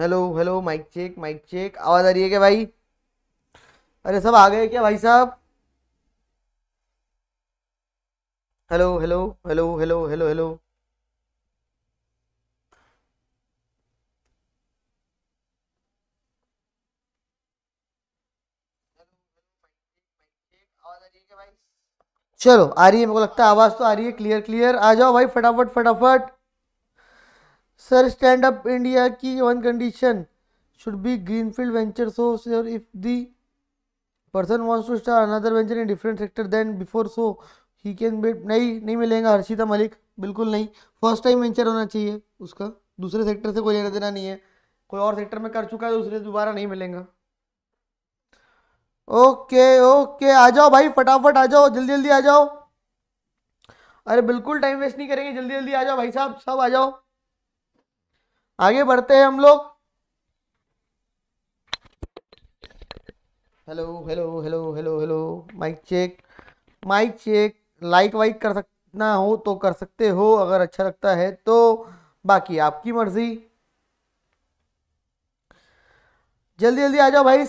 Hello hello mic check mic check आवाज़ आ रही है क्या भाई अरे सब आ गए क्या भाई साहब hello hello hello hello hello hello चलो आ रही है मेरे को लगता है आवाज़ तो आ रही है क्लियर क्लियर आ जाओ भाई फटाफट फटाफट सर स्टैंड अप इंडिया की condition should be green field venture so sir if the person wants to start another venture in different sector then before so he can bet नहीं नहीं मिलेगा हर्षिता मलिक बिल्कुल नहीं फर्स्ट टाइम वेंचर होना चाहिए उसका दूसरे सेक्टर से कोई लेना देना नहीं है कोई और सेक्टर में कर चुका है दूसरे दोबारा नहीं मिलेगा ओके ओके आ जाओ भाई फटाफट आ जाओ जल्दी जल्दी आ जाओ अरे बिल्कुल टाइम वेस्ट नहीं करेंगे जल्दी जल्दी आ जाओ भाई साहब सब आ जाओ आगे बढ़ते हैं हम लोग hello hello hello hello hello mic check mic check like वाइक कर सकना हो तो कर सकते हो अगर अच्छा लगता है तो बाकी आपकी मर्जी जल्दी जल्दी आ जाओ भाई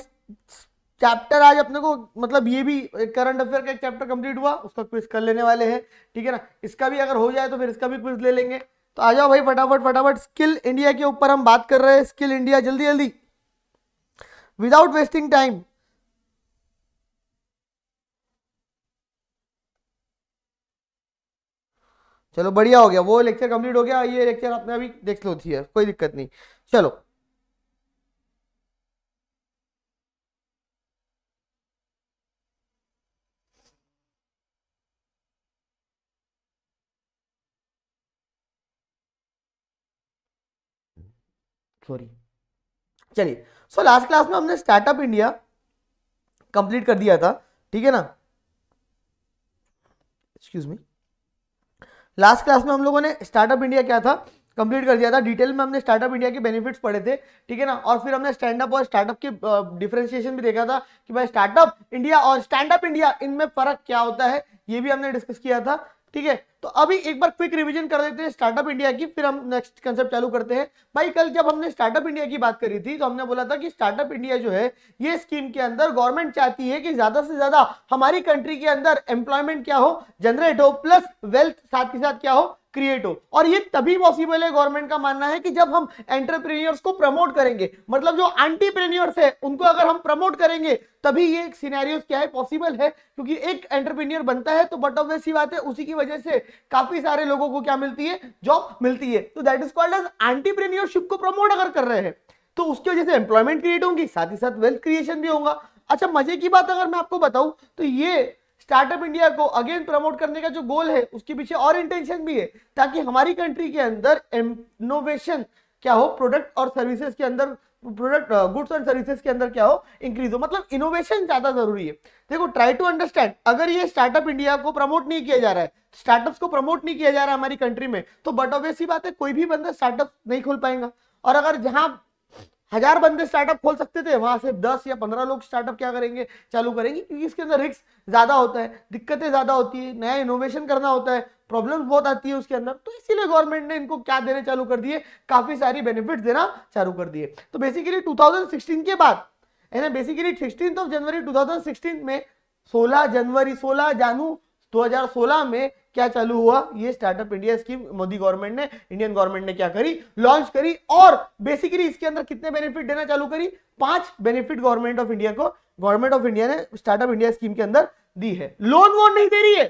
चैप्टर आज अपने को मतलब ये भी करंट अफेयर का एक चैप्टर कंप्लीट हुआ उसका क्विज कर लेने वाले हैं ठीक है ना इसका भी अगर हो जाए तो फिर इसका भी क्विज ले लेंगे तो आ जाओ भाई फटाफट फटाफट स्किल इंडिया के ऊपर हम बात कर रहे हैं स्किल इंडिया जल्दी जल्दी विदाउट वेस्टिंग टाइम चलो बढ़िया हो गया वो लेक्चर कंप्लीट हो गया ये लेक्चर आपने अभी देख लो थी है कोई दिक्कत नहीं चलो थ्योरी चलिए सो लास्ट क्लास में हमने स्टार्टअप इंडिया कंप्लीट कर दिया था ठीक है ना एक्सक्यूज मी लास्ट क्लास में हम लोगों ने स्टार्टअप इंडिया क्या था कंप्लीट कर दिया था डिटेल में हमने स्टार्टअप इंडिया के बेनिफिट्स पढ़े थे ठीक है ना और फिर हमने स्टैंड अप और स्टार्टअप के डिफ्रेंशिएशन भी देखा था कि भाई स्टार्टअप इंडिया और स्टैंड अप इंडिया इनमें फर्क क्या होता है ये भी हमने डिस्कस किया था ठीक है तो अभी एक बार क्विक रिवीजन कर देते हैं स्टार्टअप इंडिया की फिर हम नेक्स्ट कंसेप्ट चालू करते हैं भाई कल जब हमने स्टार्टअप इंडिया की बात करी थी तो हमने बोला था कि स्टार्टअप इंडिया जो है ये स्कीम के अंदर गवर्नमेंट चाहती है कि ज्यादा से ज्यादा हमारी कंट्री के अंदर एम्प्लॉयमेंट क्या हो जनरेट हो प्लस वेल्थ साथ ही साथ क्या हो क्रिएट हो और ये तभी पॉसिबल है गवर्नमेंट का मानना है कि जब हम एंटरप्रेन्योर्स को प्रमोट करेंगे मतलब जो एंटीप्रेन्योर्स है उनको अगर हम प्रमोट करेंगे तभी ये एक सिनेरियो क्या है पॉसिबल है क्योंकि एक एंटरप्रेन्योर बनता है तो बट ऑफ सी बात है उसी की वजह से काफी सारे लोगों को क्या मिलती है जॉब मिलती है तो that is called as entrepreneurship को प्रमोट अगर कर रहे हैं तो उसकी वजह से एम्प्लॉयमेंट क्रिएट होंगी साथ ही साथ वेल्थ क्रिएशन भी होगा अच्छा मजे की बात अगर मैं आपको बताऊं तो ये स्टार्टअप इंडिया को अगेन प्रमोट करने का जो गोल है उसके पीछे और इंटेंशन भी है ताकि हमारी कंट्री के अंदर इनोवेशन क्या हो प्रोडक्ट और सर्विसेज के अंदर प्रोडक्ट गुड्स एंड सर्विसेज के अंदर क्या हो इंक्रीज हो मतलब इनोवेशन ज्यादा जरूरी है देखो ट्राई टू अंडरस्टैंड अगर ये स्टार्टअप इंडिया को प्रमोट नहीं किया जा रहा है स्टार्टअप्स को प्रमोट नहीं किया जा रहा है हमारी कंट्री में तो बट ऑब्वियस ही बात है कोई भी बंदा स्टार्टअप नहीं खोल पाएगा और अगर जहां हजार बंदे स्टार्टअप खोल सकते थे वहां से दस या पंद्रह लोग स्टार्टअप क्या करेंगे चालू करेंगे क्योंकि इसके अंदर रिस्क ज्यादा होता है दिक्कतें ज्यादा होती है नया इनोवेशन करना होता है प्रॉब्लम्स बहुत आती है उसके अंदर तो इसीलिए गवर्नमेंट ने इनको क्या देने चालू कर दिए काफी सारी बेनिफिट देना चालू कर दिए तो बेसिकली टू के बाद यानी basically sixteen of January two में सोलह जनवरी सोलह जानू 2016 में क्या चालू हुआ ये startup India scheme Modi government ने इंडियन गवर्नमेंट ने क्या करी लॉन्च करी और बेसिकली इसके अंदर कितने बेनिफिट देना चालू करी पांच बेनिफिट गवर्नमेंट ऑफ इंडिया को गवर्नमेंट ऑफ इंडिया ने स्टार्टअप इंडिया स्कीम के अंदर दी है लोन वोन नहीं दे रही है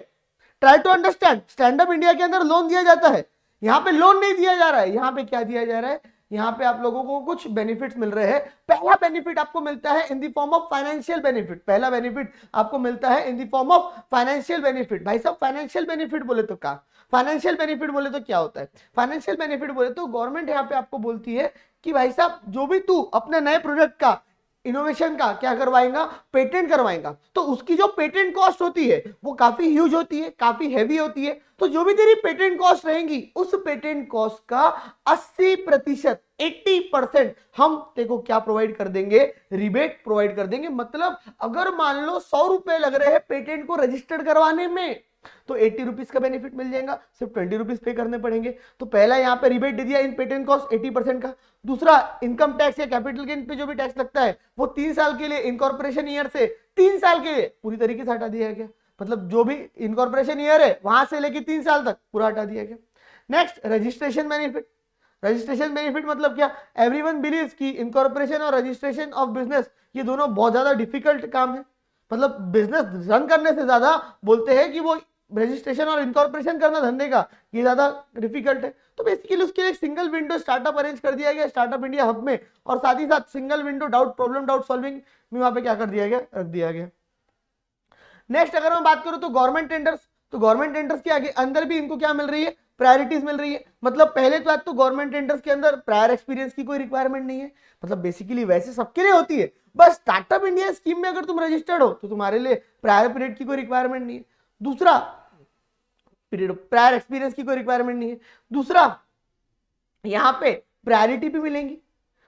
try to understand standup India के अंदर लोन दिया जाता है यहाँ पे लोन नहीं दिया जा रहा है यहाँ पे क्या दिया जा रहा है यहाँ पे आप लोगों को कुछ बेनिफिट्स मिल रहे हैं पहला बेनिफिट आपको मिलता है in the form of financial benefit पहला बेनिफिट आपको मिलता है in the form of financial benefit भाई साहब फाइनेंशियल बेनिफिट बोले तो क्या फाइनेंशियल बेनिफिट बोले तो क्या होता है फाइनेंशियल बेनिफिट बोले तो गवर्नमेंट यहाँ पे आपको बोलती है कि भाई साहब जो भी तू अपने नए प्रोडक्ट का इनोवेशन का क्या करवाएगा पेटेंट करवाएगा तो उसकी जो पेटेंट कॉस्ट होती है वो काफी ह्यूज होती है काफी हैवी होती है तो जो भी तेरी पेटेंट कॉस्ट रहेगी उस पेटेंट कॉस्ट का 80 प्रतिशत एट्टी परसेंट हम देखो क्या प्रोवाइड कर देंगे रिबेट प्रोवाइड कर देंगे मतलब अगर मान लो सौ रुपए लग रहे हैं पेटेंट को रजिस्टर्ड करवाने में तो एट्टी रुपीज का बेनिफिट मिल जाएगा सिर्फ ट्वेंटी रुपीज पे करने पड़ेंगे तो पहला यहां पे रिबेट दे दिया in patent cost eighty percent का दूसरा इनकम टैक्स या कैपिटल गेन पे जो भी टैक्स लगता है वो तीन साल के लिए इनकॉर्पोरेशन ईयर से तीन साल के लिए पूरी तरीके से हटा दिया गया मतलब जो भी इनकॉर्पोरेशन ईयर है वहां से लेके तीन साल तक पूरा हटा दिया गया next registration benefit registration benefit मतलब क्या एवरी वन बिलीव की इनकॉर्पोरेशन और रजिस्ट्रेशन ऑफ बिजनेस ये दोनों बहुत ज्यादा डिफिकल्ट काम है मतलब बिजनेस रन करने से ज्यादा बोलते हैं कि वो रजिस्ट्रेशन और इनकॉर्पोरेशन करना धंधे का ये ज़्यादा डिफिकल्ट है तो बेसिकली उसके लिए एक सिंगल विंडो स्टार्टअप अरेंज कर दिया गया स्टार्टअप इंडिया हब में और साथ ही साथ single window doubt problem doubt solving में वहां पे क्या कर दिया गया रख दिया गया नेक्स्ट अगर मैं बात करूं तो गवर्नमेंट टेंडर्स तो गवर्नमेंट टेंडर्स के आगे अंदर भी इनको क्या मिल रही है प्रायोरिटीज मिल रही है मतलब पहले तो आज तो गवर्नमेंट टेंडर्स के अंदर प्रायर एक्सपीरियंस की कोई रिक्वायरमेंट नहीं है मतलब बेसिकली वैसे सबके लिए होती है बस स्टार्टअप इंडिया स्कीम में अगर तुम रजिस्टर्ड हो तो तुम्हारे लिए प्रायर पीरियड की कोई रिक्वायरमेंट नहीं है दूसरा पीरियड प्रायर एक्सपीरियंस की कोई रिक्वायरमेंट नहीं है दूसरा यहाँ पे प्रायोरिटी भी मिलेंगी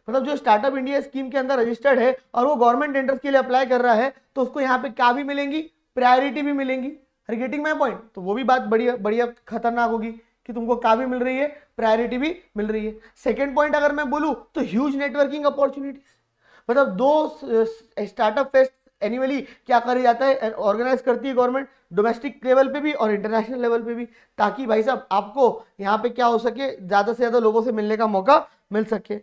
मतलब जो स्टार्टअप इंडिया स्कीम के अंदर रजिस्टर्ड है और वो गवर्नमेंट टेंडर्स के लिए अप्लाई कर रहा है तो उसको यहाँ पे क्या भी मिलेंगी प्रायोरिटी भी मिलेंगी आर गेटिंग माई पॉइंट तो वो भी बात बढ़िया बढ़िया खतरनाक होगी कि तुमको क्या भी मिल रही है प्रायोरिटी भी मिल रही है सेकेंड पॉइंट अगर मैं बोलूँ तो ह्यूज नेटवर्किंग अपॉर्चुनिटीज मतलब दो स्टार्टअप फेस्ट एनुअली क्या कर जाता है ऑर्गेनाइज करती है गवर्नमेंट डोमेस्टिक लेवल पे भी और इंटरनेशनल लेवल पे भी ताकि भाई साहब आपको यहाँ पे क्या हो सके ज़्यादा से ज़्यादा लोगों से मिलने का मौका मिल सके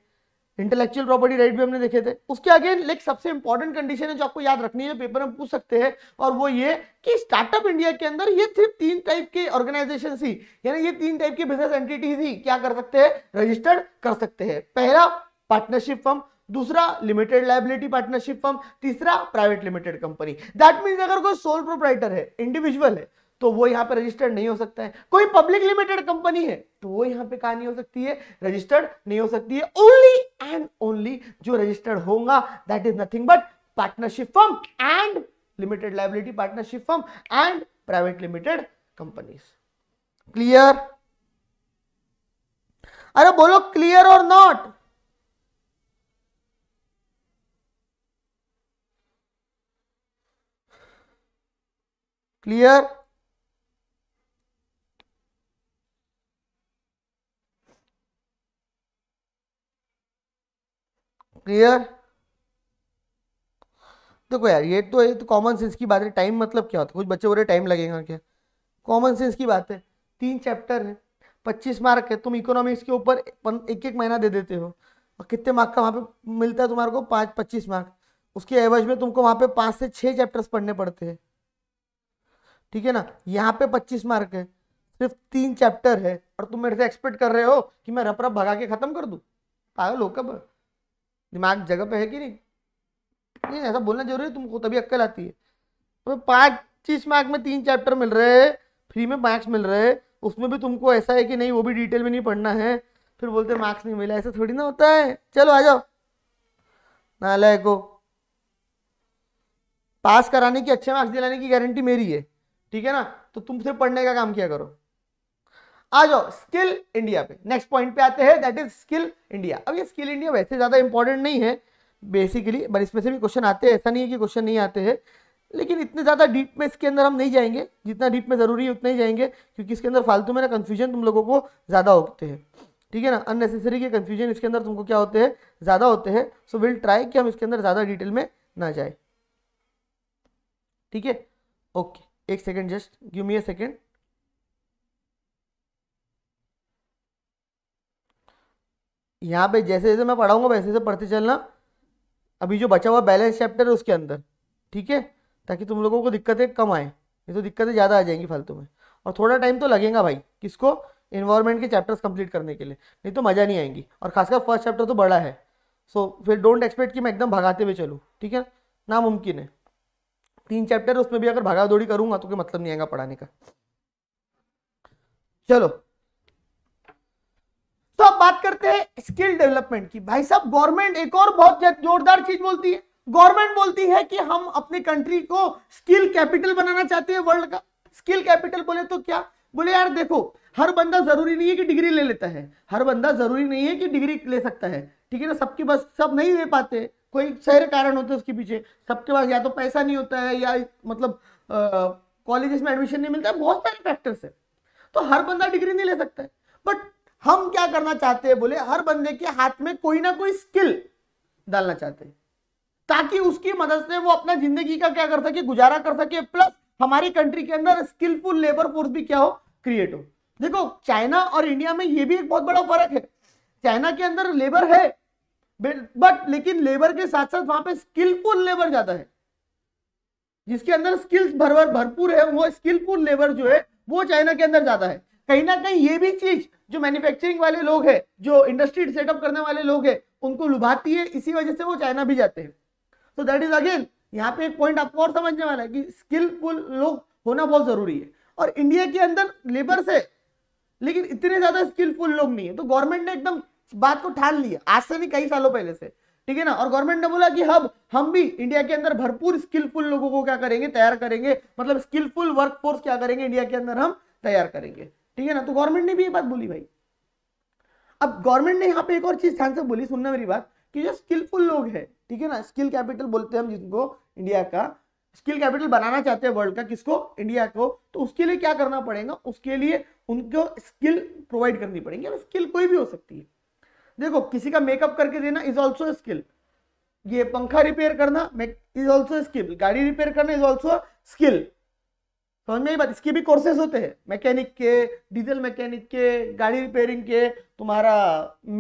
इंटेलेक्चुअल प्रॉपर्टी राइट भी हमने देखे थे उसके अगेन एक सबसे इंपॉर्टेंट कंडीशन है जो आपको याद रखनी है पेपर में पूछ सकते हैं और वो ये कि स्टार्टअप इंडिया के अंदर ये सिर्फ तीन टाइप के ऑर्गेनाइजेशन ही यानी ये तीन टाइप के बिजनेस एंटिटीज ही क्या कर सकते हैं रजिस्टर्ड कर सकते हैं पहला पार्टनरशिप फर्म दूसरा लिमिटेड लाइबिलिटी पार्टनरशिप फर्म तीसरा private limited company that mean अगर कोई सोल प्रोप्राइटर है इंडिविजुअल है तो वो यहां पे रजिस्टर्ड नहीं हो सकता है कोई पब्लिक लिमिटेड कंपनी है तो वो यहां पे कहा नहीं हो सकती है रजिस्टर्ड नहीं हो सकती है ओनली एंड ओनली जो रजिस्टर्ड होगा that is nothing but partnership firm and limited liability partnership firm and private limited companies clear अरे बोलो क्लियर और नॉट क्लियर क्लियर देखो यार ये तो ये तो कॉमन सेंस की बात है टाइम मतलब क्या होता है कुछ बच्चे बोले टाइम लगेगा क्या कॉमन सेंस की बात है तीन चैप्टर है पच्चीस मार्क है तुम इकोनॉमिक्स के ऊपर एक एक महीना दे देते हो और कितने मार्क का वहाँ पे मिलता है तुम्हारे को पाँच पच्चीस मार्क उसके एवज में तुमको वहाँ पे पाँच से छः चैप्टर्स पढ़ने पड़ते हैं ठीक है ना यहाँ पे पच्चीस मार्क है सिर्फ तीन चैप्टर है और तुम मेरे से एक्सपेक्ट कर रहे हो कि मैं रप रप भगा के खत्म कर दू पागल हो कब दिमाग जगह पे है कि नहीं नहीं ऐसा बोलना जरूरी है तुमको तभी अक्कल आती है तो पच्चीस मार्क में तीन चैप्टर मिल रहे हैं फ्री में मार्क्स मिल रहे हैं उसमें भी तुमको ऐसा है कि नहीं वो भी डिटेल में नहीं पढ़ना है फिर बोलते मार्क्स नहीं मिला ऐसा थोड़ी ना होता है चलो आ जाओ नाला को पास कराने की अच्छे मार्क्स दिलाने की गारंटी मेरी है ठीक है ना तो तुम सिर्फ पढ़ने का काम किया करो आ जाओ स्किल इंडिया पे नेक्स्ट पॉइंट पे आते हैं दैट इज स्किल इंडिया अब ये स्किल इंडिया वैसे ज़्यादा इंपॉर्टेंट नहीं है बेसिकली बट इसमें से भी क्वेश्चन आते हैं ऐसा नहीं है कि क्वेश्चन नहीं आते हैं लेकिन इतने ज़्यादा डीप में इसके अंदर हम नहीं जाएंगे जितना डीप में ज़रूरी है उतना ही जाएंगे क्योंकि इसके अंदर फालतू में ना कन्फ्यूजन तुम लोगों को ज़्यादा होते हैं ठीक है ना अननेसेसरी के कन्फ्यूजन इसके अंदर तुमको क्या होते हैं ज़्यादा होते हैं सो विल ट्राई कि हम इसके अंदर ज़्यादा डिटेल में ना जाए ठीक है ओके एक second just give me a second यहाँ पे जैसे जैसे मैं पढ़ाऊंगा वैसे जैसे पढ़ते चलना अभी जो बचा हुआ बैलेंस चैप्टर है उसके अंदर ठीक है ताकि तुम लोगों को दिक्कतें कम आए ये तो दिक्कतें ज़्यादा आ जाएंगी फालतू में और थोड़ा टाइम तो लगेगा भाई किसको इन्वायरमेंट के चैप्टर्स कंप्लीट करने के लिए नहीं तो मज़ा नहीं आएंगी और खासकर फर्स्ट चैप्टर तो बड़ा है सो फिर डोंट एक्सपेक्ट कि मैं एकदम भगाते हुए चलूँ ठीक है नामुमकिन है तीन चैप्टर उसमें भी अगर भागा दौड़ी करूंगा तो मतलब नहीं आएगा पढ़ाने का चलो तो अब बात करते हैं स्किल डेवलपमेंट की भाई साहब गवर्नमेंट एक और बहुत जोरदार चीज बोलती है गवर्नमेंट बोलती है कि हम अपने कंट्री को स्किल कैपिटल बनाना चाहते हैं वर्ल्ड का स्किल कैपिटल बोले तो क्या बोले यार देखो हर बंदा जरूरी नहीं है कि डिग्री ले लेता है हर बंदा जरूरी नहीं है कि डिग्री ले सकता है ठीक है ना सबके बस सब नहीं ले पाते कोई सारे कारण होते हैं उसके पीछे सबके पास या तो पैसा नहीं होता है या मतलब कॉलेजेस में एडमिशन नहीं मिलता है बहुत सारे फैक्टर्स है तो हर बंदा डिग्री नहीं ले सकता है बट हम क्या करना चाहते हैं बोले हर बंदे के हाथ में कोई ना कोई स्किल डालना चाहते हैं ताकि उसकी मदद से वो अपना जिंदगी का क्या कर सके गुजारा कर सके प्लस हमारी कंट्री के अंदर स्किलफुल लेबर फोर्स भी क्या हो क्रिएट हो देखो चाइना और इंडिया में ये भी एक बहुत बड़ा फर्क है चाइना के अंदर लेबर है बट लेकिन लेबर के साथ साथ वहां पे स्किलफुल लेबर ज्यादा है जिसके अंदर स्किल्स भरवर भरपूर है वो स्किलफुल लेबर जो है वो चाइना के अंदर ज्यादा है कहीं ना कहीं ये भी चीज जो मैन्युफैक्चरिंग वाले लोग हैं जो इंडस्ट्री सेटअप करने वाले लोग हैं उनको लुभाती है इसी वजह से वो चाइना भी जाते हैं तो दैट इज अगेन यहाँ पे एक पॉइंट आपको और समझने वाला है कि स्किलफुल लोग होना बहुत जरूरी है और इंडिया के अंदर लेबर से लेकिन इतने ज्यादा स्किलफुल लोग नहीं है तो गवर्नमेंट ने एकदम बात को ठान लिया आज से नहीं कई सालों पहले से ठीक है ना और गवर्नमेंट ने बोला कि हम हम भी इंडिया के अंदर भरपूर स्किलफुल लोगों को क्या करेंगे तैयार करेंगे मतलब स्किलफुल वर्कफोर्स क्या करेंगे इंडिया के अंदर हम तैयार करेंगे ठीक है ना तो गवर्नमेंट ने भी ये बात बोली भाई अब गवर्नमेंट ने यहाँ पे एक और चीज ध्यान से बोली सुनना मेरी बात कि जो स्किलफुल लोग है ठीक है ना स्किल कैपिटल बोलते हैं हम जिनको इंडिया का स्किल कैपिटल बनाना चाहते हैं वर्ल्ड का किसको इंडिया को तो उसके लिए क्या करना पड़ेगा उसके लिए उनको स्किल प्रोवाइड करनी पड़ेगी अब स्किल कोई भी हो सकती है देखो किसी का मेकअप करके देना इज ऑल्सो स्किल ये पंखा रिपेयर करना इज ऑल्सो स्किल गाड़ी रिपेयर करना इज ऑल्सो स्किल समझ में बात इसके भी कोर्सेज होते हैं मैकेनिक के डीजल मैकेनिक के गाड़ी रिपेयरिंग के तुम्हारा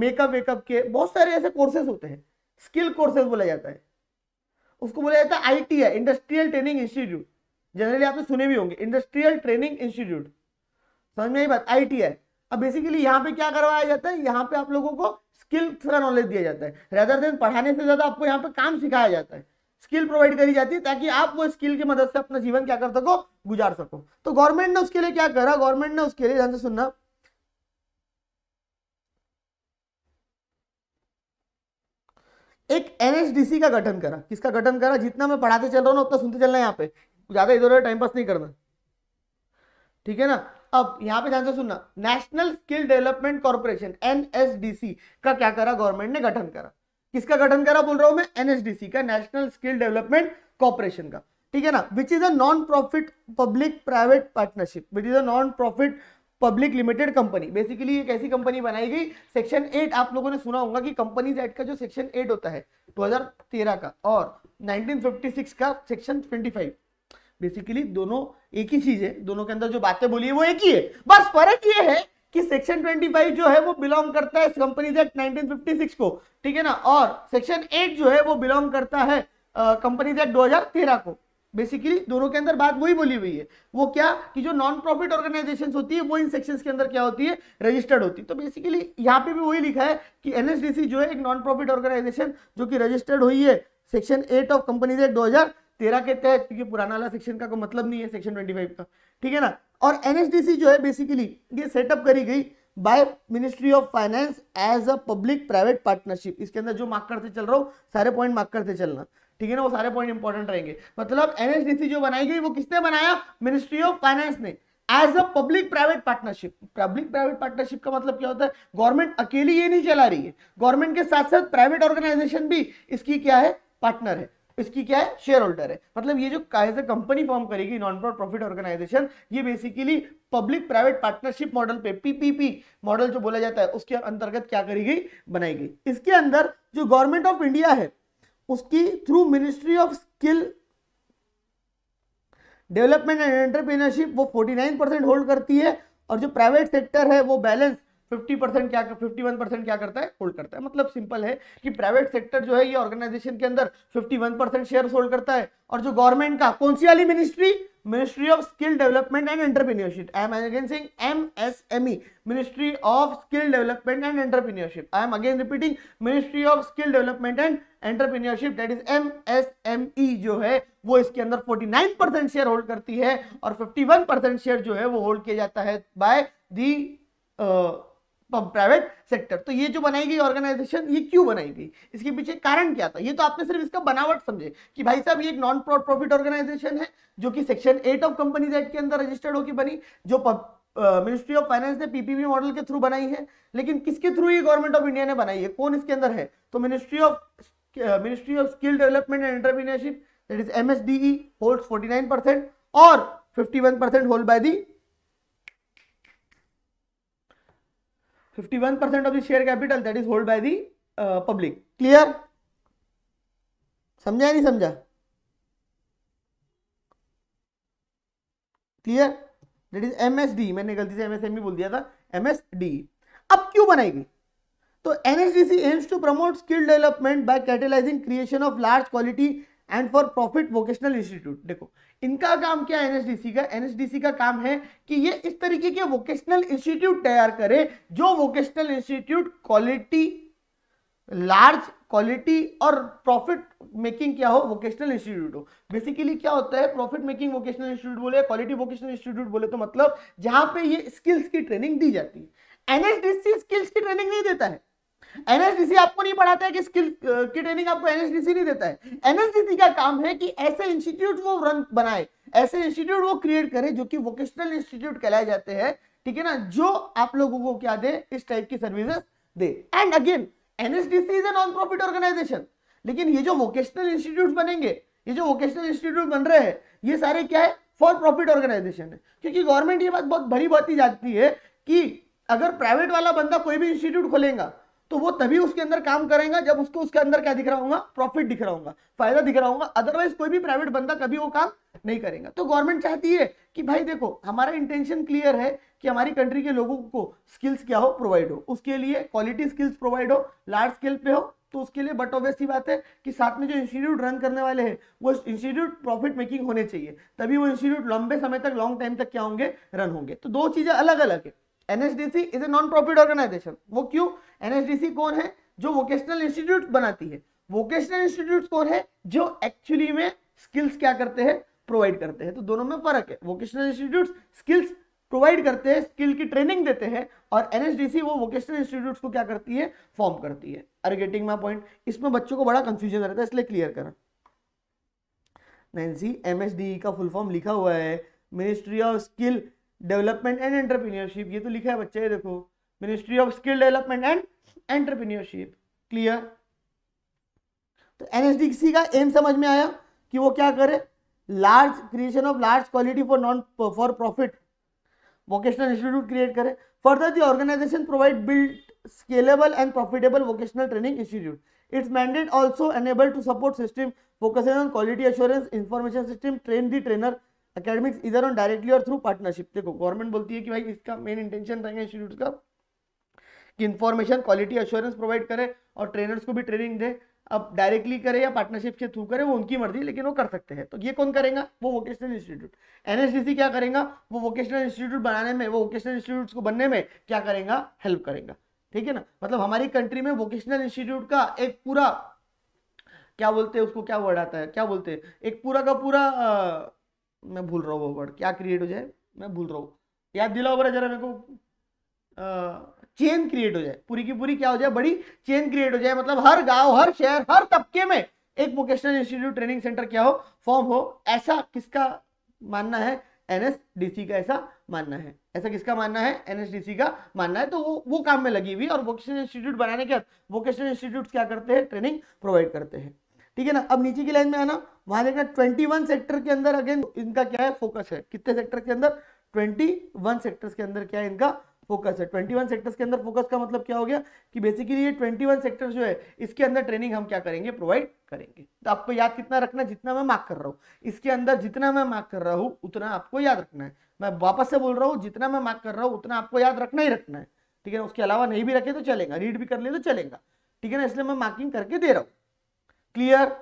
मेकअप वेकअप के बहुत सारे ऐसे कोर्सेज होते हैं स्किल कोर्सेज बोला जाता है उसको बोला जाता है आई है इंडस्ट्रियल ट्रेनिंग इंस्टीट्यूट जनरली आपने सुने भी होंगे इंडस्ट्रियल ट्रेनिंग इंस्टीट्यूट समझ में ये बात आई टी अब बेसिकली यहाँ पे क्या करवाया जाता है यहाँ पे आप लोगों को स्किल का नॉलेज दिया जाता है रेदर देन पढ़ाने से ज़्यादा आपको यहाँ पे काम सिखाया जाता है स्किल प्रोवाइड करी जाती है ताकि आप वो स्किल की मदद से अपना जीवन क्या कर सको गुजार सको तो गवर्नमेंट ने उसके लिए क्या करा गवर्नमेंट ने उसके लिए ध्यान से सुनना एक एनएचडीसी का गठन करा किसका गठन करा जितना मैं पढ़ाते चल रहा हूं ना उतना सुनते चलना यहाँ पे ज्यादा इधर उधर टाइम पास नहीं करना ठीक है ना अब यहां पे ध्यान से सुनना national skill development corporation NSDC का क्या करा गवर्नमेंट ने गठन करा किसका गठन करा बोल रहा हूं मैं एनएसडीसी का नेशनल स्किल डेवलपमेंट कॉर्पोरेशन का ठीक है ना which is a non profit public private partnership which is a non profit public limited company basically एक ऐसी कंपनी बनाई गई सेक्शन एट आप लोगों ने सुना होगा कि कंपनीज एक्ट का जो सेक्शन एट होता है 2013 का और 1956 का सेक्शन 25 बेसिकली दोनों एक ही चीज है दोनों के अंदर जो बातें बोली है वो एक ही है बस फर्क ये है कि सेक्शन 25 जो है वो बिलोंग करता है कंपनी एक्ट 1956 को ठीक है ना और सेक्शन 8 जो है वो बिलोंग करता है कंपनी एक्ट 2013 को बेसिकली दोनों के अंदर बात वही बोली हुई है वो क्या कि जो नॉन प्रॉफिट ऑर्गेनाइजेशन होती है वो इन सेक्शन के अंदर क्या होती है रजिस्टर्ड होती है तो बेसिकली यहाँ पे भी वही लिखा है कि एन जो है एक नॉन प्रॉफिट ऑर्गेनाइजेशन जो कि रजिस्टर्ड हुई है section eight of company act दो तेरह के तहत क्योंकि पुराना वाला सेक्शन का कोई मतलब नहीं है सेक्शन ट्वेंटी फाइव का ठीक है ना और एनएसडीसी जो है बेसिकली ये सेटअप करी गई by ministry of finance as a public private partnership इसके अंदर जो मार्क करते चल रहा हूँ सारे पॉइंट मार्क करते चलना ठीक है ना वो सारे पॉइंट इंपॉर्टेंट रहेंगे मतलब एनएसडीसी जो बनाई गई वो किसने बनाया मिनिस्ट्री ऑफ फाइनेंस ने as a public private partnership public private partnership का मतलब क्या होता है गवर्नमेंट अकेली ये नहीं चला रही है गवर्नमेंट के साथ साथ प्राइवेट ऑर्गेनाइजेशन भी इसकी क्या है पार्टनर है इसकी क्या है शेयर होल्डर है मतलब ये जो कंपनी फॉर्म करेगी नॉन प्रॉफिट ऑर्गेनाइजेशन ये basically public private partnership model पे पीपीपी मॉडल जो बोला जाता है उसके अंतर्गत क्या करी गई बनाई गई इसके अंदर जो गवर्नमेंट ऑफ इंडिया है उसकी through ministry of skill development and entrepreneurship वो फोर्टी परसेंट होल्ड करती है और जो प्राइवेट सेक्टर है वो बैलेंस 50 परसेंट क्या फिफ्टी वन परसेंट क्या करता है होल्ड करता है मतलब सिंपल है कि प्राइवेट सेक्टर जो है ये ऑर्गेनाइजेशन के अंदर 51 परसेंट शेयर होल्ड करता है और जो गवर्नमेंट का कौन सी वाली ministry ministry of skill development and entrepreneurship I am again saying M S M E ministry of skill development and entrepreneurship I am again repeating ministry of skill development and entrepreneurship that is M S M E जो है वो इसके अंदर 49 percent share hold करती है और 51 percent share जो है वो होल्ड किया जाता है बाय दी प्राइवेट सेक्टर तो ये जो बनाई गई ऑर्गेनाइजेशन ये क्यों बनाई गई इसके पीछे कारण क्या था ये तो आपने सिर्फ इसका बनावट समझे कि भाई साहब ये एक नॉन प्रॉफिट ऑर्गेनाइजेशन है जो कि section eight of companies act के अंदर रजिस्टर्ड होकर बनी जो मिनिस्ट्री ऑफ फाइनेंस ने पीपीपी मॉडल के थ्रू बनाई है लेकिन किसके थ्रू ये गवर्नमेंट ऑफ इंडिया ने बनाई है कौन इसके अंदर है तो ministry of ministry of skill development and entrepreneurship that is MSDE holds 49% और 51% hold by the 51% of the share capital that is held by the uh, public clear समझा नहीं समझा क्लियर दैट इज एमएसडी मैंने गलती से MSME बोल दिया था एमएसडी अब क्यों बनाएगी तो NSDC aims to promote skill development by catalysing creation of large quality and for profit vocational institute देखो इनका काम क्या है एनएसडीसी का एनएसडीसी का काम है कि ये इस तरीके के वोकेशनल इंस्टीट्यूट तैयार करे जो vocational institute quality large quality और प्रॉफिट मेकिंग क्या हो वोकेशनल इंस्टीट्यूट हो बेसिकली क्या होता है प्रॉफिट मेकिंग वोकेशनल इंस्टीट्यूट बोले क्वालिटी वोकेशनल इंस्टीट्यूट बोले तो मतलब जहां पे ये स्किल्स की ट्रेनिंग दी जाती है एनएसडीसी स्किल्स की ट्रेनिंग नहीं देता है एनएसडीसी आपको नहीं पढ़ाता है कि स्किल की ट्रेनिंग आपको एनएसडीसी नहीं देता है एनएसडीसी का काम है कि ऐसे इंस्टीट्यूट वो रन बनाए ऐसे इंस्टीट्यूट वो क्रिएट करे जो कि वोकेशनल इंस्टीट्यूट कहलाए जाते हैं ठीक है ना जो आप लोगों को क्या दे इस टाइप की सर्विसेज दे and again NSDC is a non profit organisation लेकिन ये जो वोकेशनल इंस्टीट्यूट बनेंगे ये जो वोकेशनल इंस्टीट्यूट बन रहे हैं ये सारे क्या है फॉर प्रॉफिट ऑर्गेनाइजेशन है क्योंकि गवर्नमेंट ये बात बहुत बड़ी बात ही जाती है कि अगर प्राइवेट वाला बंदा कोई भी इंस्टीट्यूट खोलेगा तो वो तभी उसके अंदर काम करेगा जब उसको उसके अंदर क्या दिख रहा होगा प्रॉफिट दिख रहा होगा फायदा दिख रहा होगा अदरवाइज कोई भी प्राइवेट बंदा कभी वो काम नहीं करेगा तो गवर्नमेंट चाहती है कि भाई देखो हमारा इंटेंशन क्लियर है कि हमारी कंट्री के लोगों को स्किल्स क्या हो प्रोवाइड हो उसके लिए क्वालिटी स्किल्स प्रोवाइड हो लार्ज स्केल पे हो तो उसके लिए बट ऑब्वियस ही बात है कि साथ में जो इंस्टीट्यूट रन करने वाले हैं वो इंस्टीट्यूट प्रॉफिट मेकिंग होने चाहिए तभी वो इंस्टीट्यूट लंबे समय तक लॉन्ग टाइम तक क्या होंगे रन होंगे तो दो चीज़ें अलग अलग है NSDC is a non profit organisation वो क्यों एनएसडीसी कौन है जो वोकेशनल इंस्टीट्यूट बनाती है वोकेशनल इंस्टीट्यूट कौन है जो एक्चुअली में स्किल्स क्या करते हैं प्रोवाइड करते हैं तो दोनों में फर्क है वोकेशनल इंस्टीट्यूट स्किल्स प्रोवाइड करते हैं स्किल की ट्रेनिंग देते हैं और एनएसडीसी वो वोकेशनल इंस्टीट्यूट को क्या करती है फॉर्म करती है अर्गेटिंग माई पॉइंट इसमें बच्चों को बड़ा कंफ्यूजन रहता है इसलिए क्लियर करें नैन्सी एमएसडीई का फुल फॉर्म लिखा हुआ है ministry of skill development and entrepreneurship ये तो लिखा है बच्चे देखो ministry of skill development and entrepreneurship clear तो एनएसडीसी का एम समझ में आया कि वो क्या करे large creation of large quality for non for profit vocational institute create करे further the organisation provide build scalable and profitable vocational training institute its mandate also enable to support system focuses on quality assurance information system train the trainer academics इधर on directly और through partnership देखो government बोलती है कि भाई इसका main intention रहेंगे institute का कि इन्फॉर्मेशन क्वालिटी अश्योरेंस प्रोवाइड करे और ट्रेनर्स को भी ट्रेनिंग दे अब डायरेक्टली करे या पार्टनरशिप के थ्रू करे वो उनकी मर्जी लेकिन वो कर सकते हैं तो ये कौन करेगा वो वोकेशनल इंस्टीट्यूट एनएसडीसी क्या करेगा वो वोकेशनल इंस्टीट्यूट बनाने में वो वोकेशनल इंस्टीट्यूट को बनने में क्या करेगा हेल्प करेगा ठीक है ना मतलब हमारी कंट्री में वोकेशनल इंस्टीट्यूट का एक पूरा क्या बोलते हैं उसको क्या वर्ड आता है क्या बोलते हैं एक पूरा का पूरा आ, मैं भूल रहा हूँ वो वर्ड क्या क्रिएट हो जाए मैं भूल रहा हूँ याद दिलाओ बरा जरा मेरे को चेन क्रिएट हो जाए पूरी की पूरी क्या हो जाए बड़ी चेन क्रिएट हो जाए मतलब हर गांव हर शहर हर तबके में एक वोकेशनल इंस्टीट्यूट ट्रेनिंग सेंटर क्या हो फॉर्म हो ऐसा किसका मानना है एनएसडीसी का ऐसा मानना है ऐसा किसका मानना है एनएसडीसी का मानना है तो वो वो काम में लगी हुई और वोकेशनल इंस्टीट्यूट बनाने के बाद वोकेशनल इंस्टीट्यूट क्या करते हैं ट्रेनिंग प्रोवाइड करते हैं ठीक है ना अब नीचे की लाइन में आना वहां देखना ट्वेंटी वन सेक्टर के अंदर अगेन इनका क्या है फोकस है कितने सेक्टर के अंदर ट्वेंटी वन सेक्टर्स के अंदर क्या है इनका फोकस है 21 सेक्टर्स के अंदर फोकस का मतलब क्या हो गया कि बेसिकली ये 21 सेक्टर जो है इसके अंदर ट्रेनिंग हम क्या करेंगे प्रोवाइड करेंगे तो आपको याद कितना रखना जितना मैं मार्क कर रहा हूँ इसके अंदर जितना मैं मार्क कर रहा हूँ उतना आपको याद रखना है मैं वापस से बोल रहा हूँ जितना मैं मार्क कर रहा हूँ उतना आपको याद रखना ही रखना है ठीक है उसके अलावा नहीं भी रखे तो चलेगा रीड भी कर ले तो चलेगा ठीक है ना इसलिए मैं मार्किंग करके दे रहा हूँ क्लियर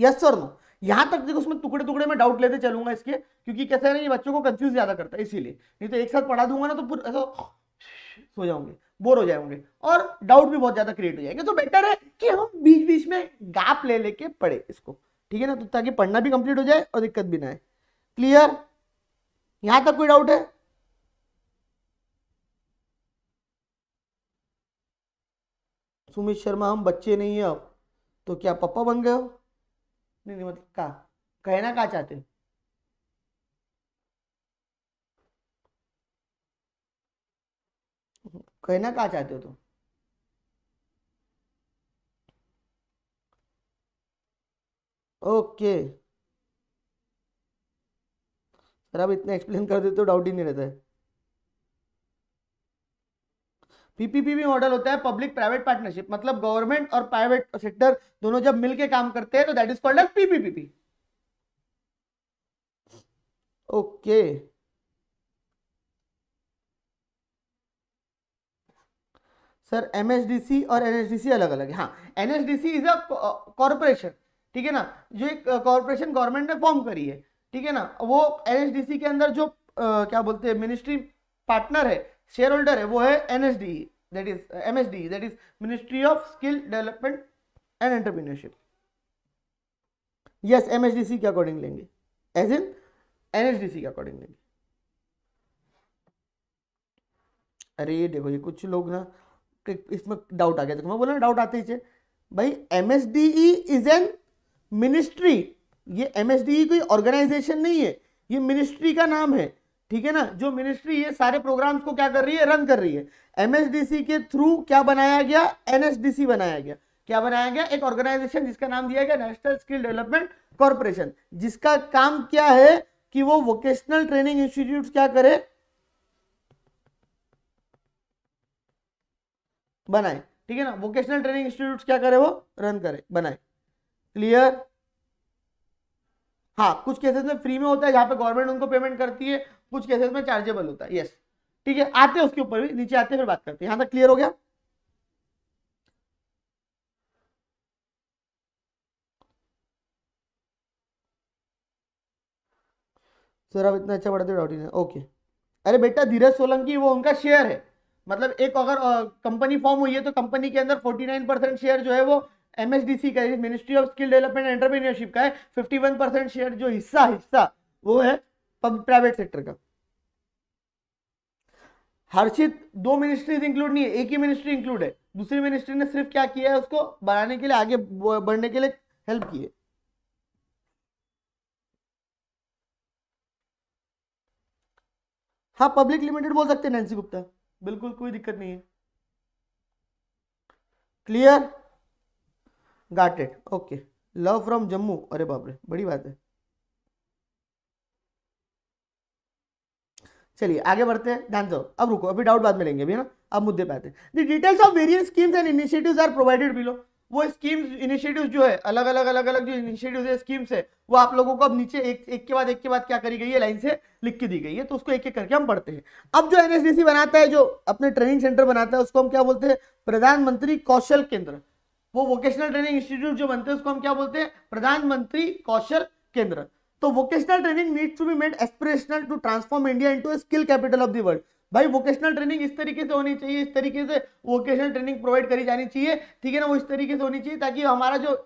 यस सर नो यहां तक देखो उसमें टुकड़े टुकड़े में डाउट लेते चलूंगा इसके क्योंकि कैसे है ना ये बच्चों को कंफ्यूज ज्यादा करता है इसीलिए नहीं तो एक साथ पढ़ा दूंगा ना तो पूरा ऐसा सो जाऊंगे बोर हो जाएंगे और डाउट भी बहुत ज्यादा क्रिएट हो जाएंगे तो बेटर है कि हम बीच बीच में गैप ले लेके पढ़े इसको ठीक है ना तो ताकि पढ़ना भी कंप्लीट हो जाए और दिक्कत भी ना आए क्लियर यहां तक कोई डाउट है सुमित शर्मा हम बच्चे नहीं है अब तो क्या पप्पा बन गए हो नहीं नहीं मतलब का कहना कहा चाहते हो कहना कहा चाहते हो तुम तो? ओके सर आप इतना एक्सप्लेन कर देते हो डाउट ही नहीं रहता है भी मॉडल होता है पब्लिक प्राइवेट पार्टनरशिप मतलब गवर्नमेंट और प्राइवेट सेक्टर दोनों जब मिलके काम करते हैं तो that is called as PPPP okay sir MSDC और एनएसडीसी अलग अलग है हाँ एनएसडीसी इज अ कॉरपोरेशन ठीक है ना जो एक कॉरपोरेशन गवर्नमेंट ने फॉर्म करी है ठीक है ना वो एनएसडीसी के अंदर जो आ, क्या बोलते हैं मिनिस्ट्री पार्टनर है शेयर होल्डर है वो है NSD that is MSD that is ministry of skill development and entrepreneurship yes MSDC के अकॉर्डिंग लेंगे एज इन एनएसडीसी के अकॉर्डिंग लेंगे अरे ये देखो ये कुछ लोग ना इसमें डाउट आ गया देखो मैं बोला ना डाउट आते ही भाई M S D E is an ministry ये एम एस डी ई कोई ऑर्गेनाइजेशन नहीं है ये मिनिस्ट्री का नाम है ठीक है ना जो मिनिस्ट्री है सारे प्रोग्राम्स को क्या कर रही है रन कर रही है एमएसडीसी के थ्रू क्या बनाया गया एनएसडीसी बनाया गया क्या बनाया गया एक ऑर्गेनाइजेशन जिसका नाम दिया गया नेशनल स्किल डेवलपमेंट कॉरपोरेशन जिसका काम क्या है कि वो वोकेशनल ट्रेनिंग इंस्टीट्यूट क्या करे बनाए ठीक है ना वोकेशनल ट्रेनिंग इंस्टीट्यूट क्या करे वो रन करे बनाए क्लियर हाँ कुछ केसेस में फ्री में होता है जहां पे गवर्नमेंट उनको पेमेंट करती है कुछ केसेस में चार्जेबल होता है यस ठीक है आते हैं उसके ऊपर भी नीचे आते हैं फिर बात करते हैं यहां तक क्लियर हो गया सर अब इतना अच्छा पढ़ाते डाउट ओके अरे बेटा धीरज सोलंकी वो उनका शेयर है मतलब एक अगर कंपनी फॉर्म हुई है तो कंपनी के अंदर 49 परसेंट शेयर जो है वो एमएसडीसी का ministry of skill development entrepreneurship का है 51 परसेंट शेयर जो हिस्सा हिस्सा वो है प्राइवेट सेक्टर का हर्षित दो मिनिस्ट्रीज इंक्लूड नहीं है एक ही मिनिस्ट्री इंक्लूड है दूसरी मिनिस्ट्री ने सिर्फ क्या किया है उसको बढ़ाने के लिए आगे बढ़ने के लिए हेल्प की है हाँ पब्लिक लिमिटेड बोल सकते हैं नैन्सी गुप्ता बिल्कुल कोई दिक्कत नहीं है clear got it okay love from Jammu अरे बाप रे बड़ी बात है चलिए आगे बढ़ते हैं ध्यान से अब रुको अभी डाउट बाद में लेंगे अभी ना अब मुद्दे पे आते हैं details of various schemes and initiatives are provided below वो स्कीम्स इनिशिएटिव्स जो है अलग अलग अलग अलग जो इनिशिएटिव्स है स्कीम्स है वो आप लोगों को अब नीचे एक एक के बाद एक के बाद क्या करी गई है लाइन से लिख के दी गई है तो उसको एक एक करके हम पढ़ते हैं अब जो एनएसडीसी बनाता है जो अपने ट्रेनिंग सेंटर बनाता है उसको हम क्या बोलते हैं प्रधानमंत्री कौशल केंद्र वो वोकेशनल ट्रेनिंग इंस्टीट्यूट जो बनते हैं उसको हम क्या बोलते हैं प्रधानमंत्री कौशल केंद्र तो vocational training needs to be made aspirational to transform India into skill capital of the world भाई वोकेशनल ट्रेनिंग इस तरीके से होनी चाहिए इस तरीके से वोकेशनल ट्रेनिंग प्रोवाइड करी जानी चाहिए ठीक है ना वो इस तरीके से होनी चाहिए ताकि हमारा जो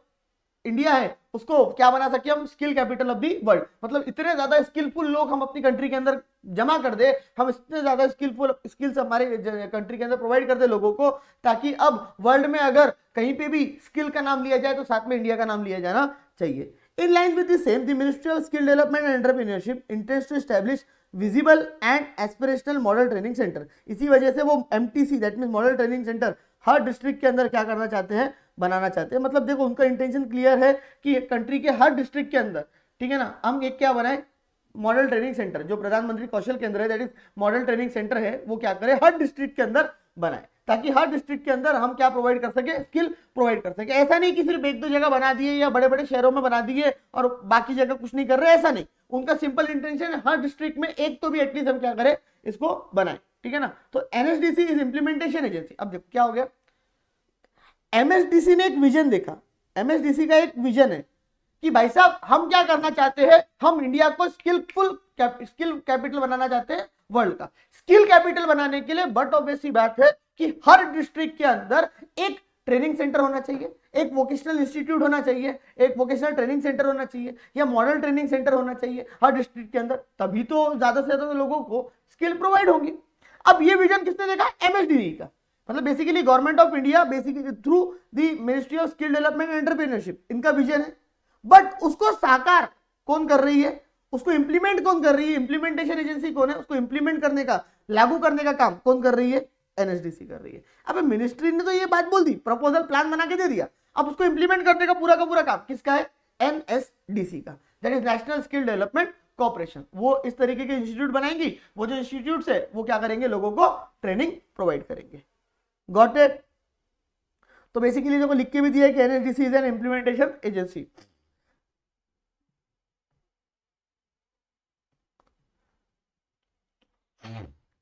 इंडिया है उसको क्या बना सके हम skill capital of the world मतलब इतने ज्यादा स्किलफुल लोग हम अपनी कंट्री के अंदर जमा कर दे हम इतने ज्यादा स्किलफुल स्किल्स हमारे कंट्री के अंदर प्रोवाइड कर दे लोगों को ताकि अब वर्ल्ड में अगर कहीं पे भी स्किल का नाम लिया जाए तो साथ में इंडिया का नाम लिया जाना चाहिए In line with the same, the Ministry of Skill Development and Entrepreneurship intends to establish visible and aspirational model training centre इसी वजह से वो M T C that training model training centre हर डिस्ट्रिक्ट के अंदर क्या करना चाहते हैं बनाना चाहते हैं मतलब देखो उनका इंटेंशन क्लियर है कि कंट्री के हर डिस्ट्रिक्ट के अंदर ठीक है ना हम एक क्या बनाए मॉडल ट्रेनिंग सेंटर जो प्रधानमंत्री कौशल केंद्र है that is model training centre है वो क्या करे हर डिस्ट्रिक्ट के अंदर बनाए ताकि हर डिस्ट्रिक्ट के अंदर हम क्या प्रोवाइड कर सके स्किल प्रोवाइड कर सके ऐसा नहीं कि सिर्फ एक दो जगह बना दिए या बड़े बड़े शहरों में बना दिए और बाकी जगह कुछ नहीं कर रहे ऐसा नहीं उनका सिंपल इंटेंशन हर डिस्ट्रिक्ट में एक तो भी एटलीस्ट हम क्या करें इसको बनाए ठीक है ना तो एनएसडीसी इज इंप्लीमेंटेशन एजेंसी अब देखो क्या हो गया एमएसडीसी ने एक विजन देखा एमएसडीसी का एक विजन है कि भाई साहब हम क्या करना चाहते हैं हम इंडिया को स्किलफुल स्किल कैपिटल बनाना चाहते हैं वर्ल्ड का स्किल कैपिटल बनाने के लिए बट ऑब्वियस बात है कि हर डिस्ट्रिक्ट के अंदर एक ट्रेनिंग सेंटर होना चाहिए एक वोकेशनल इंस्टीट्यूट होना चाहिए एक वोकेशनल ट्रेनिंग सेंटर होना चाहिए या मॉडल ट्रेनिंग सेंटर होना चाहिए हर डिस्ट्रिक्ट के अंदर तभी तो ज्यादा से ज्यादा लोगों को स्किल प्रोवाइड होंगी अब ये विजन किसने देखा एमएसडी e का मतलब basically government of India basically through the ministry of skill development and entrepreneurship इनका विजन है बट उसको साकार कौन कर रही है उसको इंप्लीमेंट कौन कर रही है इंप्लीमेंटेशन एजेंसी कौन है उसको इंप्लीमेंट करने का लागू करने का काम कौन कर रही है एनएचडीसी कर रही है अब मिनिस्ट्री ने तो ये बात बोल दी प्रपोजल प्लान बना के दे दिया अब उसको इंप्लीमेंट करने का पूरा का पूरा काम किसका है एनएसडीसी का that is national skill development corporation वो इस तरीके के इंस्टीट्यूट बनाएंगी वो जो इंस्टीट्यूट है वो क्या करेंगे लोगों को ट्रेनिंग प्रोवाइड करेंगे गॉट इट तो बेसिकली देखो लिख के भी दिया है कि NSDC is an implementation agency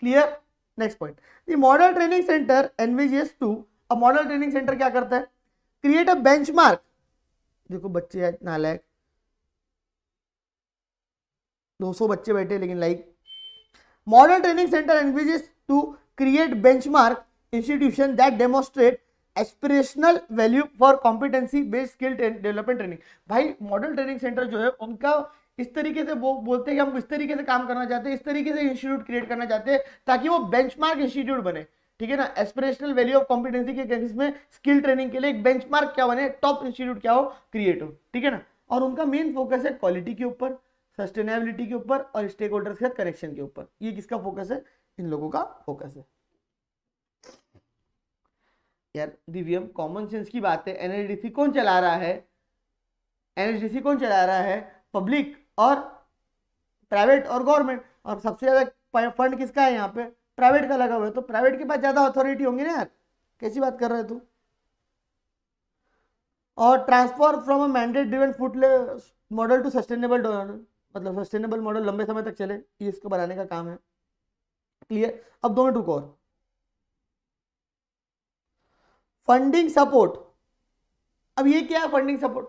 clear next point the model training centre envisages to अब मॉडल ट्रेनिंग सेंटर क्या करता है क्रिएट अ बेंचमार्क देखो बच्चे नालायक 200 बच्चे बैठे लेकिन like model training centre envisages to create benchmark institution that demonstrate aspirational value for competency based skill development training भाई मॉडल ट्रेनिंग सेंटर जो है उनका इस तरीके से वो बोलते हैं कि हम इस तरीके से काम करना चाहते हैं इस तरीके से इंस्टीट्यूट क्रिएट करना चाहते हैं ताकि वो बेंचमार्क इंस्टीट्यूट बने ठीक है ना एस्पिरेशनल वैल्यू ऑफ कॉम्पिटेंसी के केस में स्किल ट्रेनिंग के लिए एक बेंचमार्क क्या बने टॉप इंस्टीट्यूट क्या हो क्रिएट हो ठीक है ना और उनका मेन फोकस है क्वालिटी के ऊपर सस्टेनेबिलिटी के ऊपर और स्टेक होल्डर के साथ कनेक्शन के ऊपर ये किसका फोकस है इन लोगों का फोकस है यार दिव्यम कॉमन सेंस की बात है एनएलडीसी कौन चला रहा है एनएलडीसी कौन चला रहा है पब्लिक और प्राइवेट और गवर्नमेंट और सबसे ज़्यादा फंड किसका है यहाँ पे प्राइवेट का लगा हुआ है तो प्राइवेट के पास ज़्यादा अथॉरिटी होंगी ना यार कैसी बात कर रहे तू और transfer from a mandate driven food model to sustainable मतलब सस्टेनेबल मॉडल लंबे समय तक चले ये इसको बनाने का काम है क्लियर अब दो मिनट रुको और फंडिंग सपोर्ट अब ये क्या है फंडिंग सपोर्ट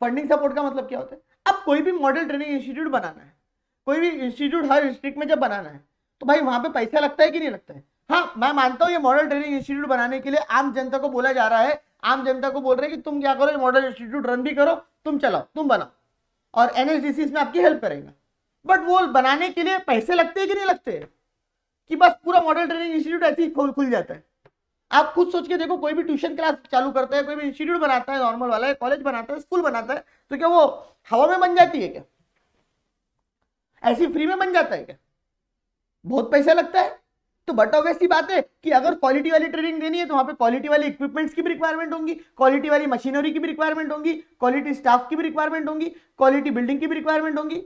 फंडिंग सपोर्ट का मतलब क्या होता है कोई भी मॉडल ट्रेनिंग इंस्टीट्यूट बनाना है कोई भी इंस्टीट्यूट हर डिस्ट्रिक्ट में जब बनाना है तो भाई वहां पे पैसा लगता है कि नहीं लगता है हाँ मैं मानता हूँ ये मॉडल ट्रेनिंग इंस्टीट्यूट बनाने के लिए आम जनता को बोला जा रहा है आम जनता को बोल रहे हैं कि तुम क्या करो मॉडल इंस्टीट्यूट रन भी करो तुम चलाओ तुम बनाओ और एन इसमें आपकी हेल्प करेगा बट वो बनाने के लिए पैसे लगते हैं कि नहीं लगते कि बस पूरा मॉडल ट्रेनिंग इंस्टीट्यूट ऐसे ही खोल खुल जाता है आप खुद सोच के देखो कोई भी ट्यूशन क्लास चालू करता है कोई भी इंस्टीट्यूट बनाता है नॉर्मल वाला है कॉलेज बनाता है स्कूल बनाता है तो क्या वो हवा में बन जाती है क्या ऐसी फ्री में बन जाता है क्या बहुत पैसा लगता है तो बट ऑब्वियस ऐसी बात है कि अगर क्वालिटी वाली ट्रेनिंग देनी है तो वहां पे क्वालिटी वाली इक्विपमेंट्स की भी रिक्वायरमेंट होंगी क्वालिटी वाली मशीनरी की भी रिक्वायरमेंट होंगी क्वालिटी स्टाफ की भी रिक्वायरमेंट होंगी क्वालिटी बिल्डिंग की भी रिक्वायरमेंट होंगी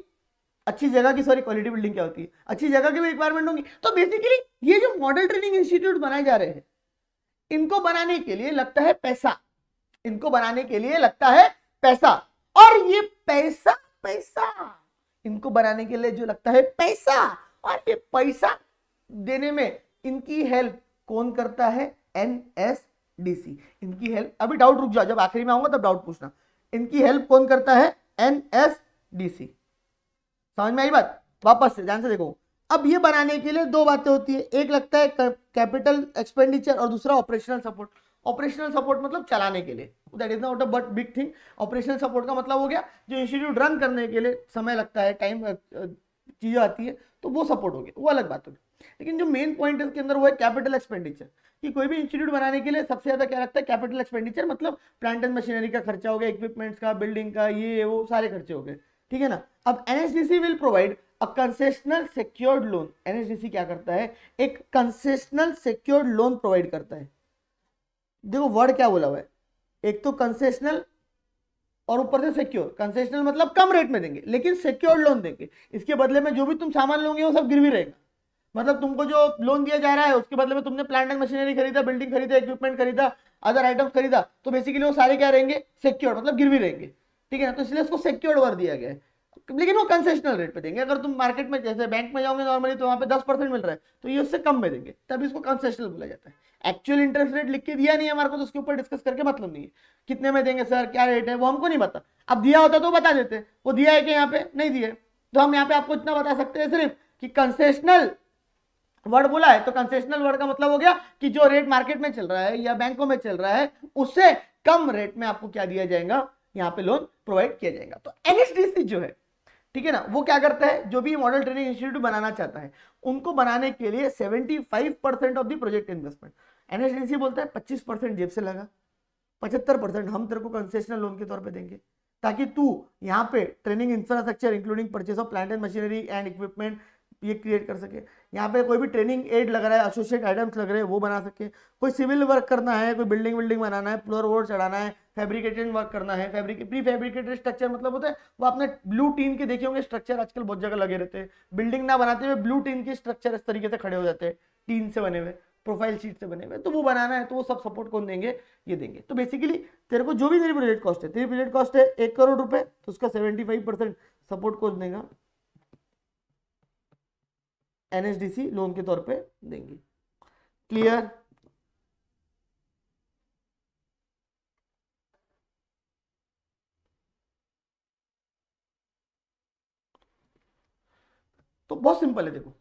अच्छी जगह की सॉरी क्वालिटी बिल्डिंग क्या होती है अच्छी जगह की भी रिक्वायरमेंट होंगी तो बेसिकली ये जो मॉडल ट्रेनिंग इंस्टीट्यूट बनाए जा रहे हैं इनको बनाने के लिए लगता है पैसा इनको बनाने के लिए लगता है पैसा और ये पैसा पैसा इनको बनाने के लिए जो लगता है पैसा और ये पैसा देने में इनकी हेल्प कौन करता है एन एस डी सी इनकी हेल्प अभी डाउट रुक जाओ जब आखिरी में आऊंगा तब डाउट पूछना इनकी हेल्प कौन करता है एन एस डी सी समझ में आई बात वापस से ध्यान से देखो अब ये बनाने के लिए दो बातें होती है एक लगता है कैपिटल एक्सपेंडिचर और दूसरा ऑपरेशनल सपोर्ट ऑपरेशनल सपोर्ट मतलब चलाने के लिए that is not a but big thing operational support का मतलब हो गया जो इंस्टीट्यूट रन करने के लिए समय लगता है टाइम चीज़ें आती है तो वो सपोर्ट हो गया वो अलग बात होगी लेकिन जो मेन पॉइंट इसके अंदर वो है कैपिटल एक्सपेंडिचर कि कोई भी इंस्टीट्यूट बनाने के लिए सबसे ज़्यादा क्या लगता है कैपिटल एक्सपेंडिचर मतलब प्लांट एंड मशीनरी का खर्चा हो गया इक्विपमेंट्स का बिल्डिंग का ये वो सारे खर्चे हो गए ठीक है ना अब NSDC will provide concessional secured loan NHDC क्या करता है एक कंसेशनल सिक्योर्ड लोन प्रोवाइड करता है देखो वर्ड क्या बोला हुआ है एक तो कंसेशनल और ऊपर से सिक्योर कंसेशनल मतलब कम रेट में देंगे लेकिन सिक्योर्ड लोन देंगे इसके बदले में जो भी तुम सामान लोगे वो सब गिरवी रहेगा मतलब तुमको जो लोन दिया जा रहा है उसके बदले में तुमने प्लांट एंड मशीनरी खरीदा बिल्डिंग खरीदा इक्विपमेंट खरीदा अदर आइटम्स खरीदा तो बेसिकली वो सारे क्या रहेंगे सिक्योर मतलब गिरवी रहेंगे ठीक है ना तो इसलिए उसको सिक्योर्ड वर्ड दिया गया है लेकिन वो कंसेशनल रेट पे देंगे अगर तुम मार्केट में जैसे बैंक में जाओगे नॉर्मली तो वहाँ पे दस परसेंट मिल रहा है तो ये उससे कम में देंगे तब इसको कंसेशनल बोला जाता है एक्चुअल इंटरेस्ट रेट लिख के दिया नहीं है हमारे को तो उसके ऊपर डिस्कस करके मतलब नहीं है कितने में देंगे सर क्या रेट है वो हमको नहीं पता अब दिया होता तो बता देते वो दिया है कि यहाँ पे नहीं दिए तो हम यहाँ पे आपको इतना बता सकते हैं सिर्फ कि कंसेशनल वर्ड बोला है तो कंसेशनल वर्ड का मतलब हो गया कि जो रेट मार्केट में चल रहा है या बैंकों में चल रहा है उससे कम रेट में आपको क्या दिया जाएगा यहाँ पे लोन प्रोवाइड किया जाएगा तो एनएसडीसी जो है ठीक है ना वो क्या करता है जो भी मॉडल ट्रेनिंग इंस्टीट्यूट बनाना चाहता है उनको बनाने के लिए 75 percent of the project investment NSDC बोलता है 25 परसेंट जेब से लगा 75 परसेंट हम तेरे को कंसेशनल लोन के तौर पे देंगे ताकि तू यहाँ पे training infrastructure including purchase of plant and machinery and equipment ये क्रिएट कर सके यहाँ पे कोई भी ट्रेनिंग एड लग रहा है एसोसिएट आइटम्स लग रहे हैं वो बना सकते हैं कोई सिविल वर्क करना है कोई बिल्डिंग विल्डिंग बनाना है फ्लोर वोर चढ़ाना है फैब्रिकेटेड वर्क करना है फैब्रिक प्री फैब्रिकेटेड स्ट्रक्चर मतलब होता है वो आपने ब्लू टीन के देखे होंगे स्ट्रक्चर आजकल बहुत जगह लगे रहते हैं बिल्डिंग ना बनाते हुए ब्लू टीन के स्ट्रक्चर इस तरीके से खड़े हो जाते हैं टीन से बने हुए प्रोफाइल शीट से बने हुए तो वो बनाना है तो वो सब सपोर्ट कौन देंगे ये देंगे तो बेसिकली तेरे को जो भी तेरी प्रोजेक्ट कॉस्ट है तेरी प्रोजेक्ट कॉस्ट है एक करोड़ रुपए तो उसका सेवेंटी फाइव परसेंट सपोर्ट कौन देगा एनएचडीसी लोन के तौर पे देंगे क्लियर तो बहुत सिंपल है देखो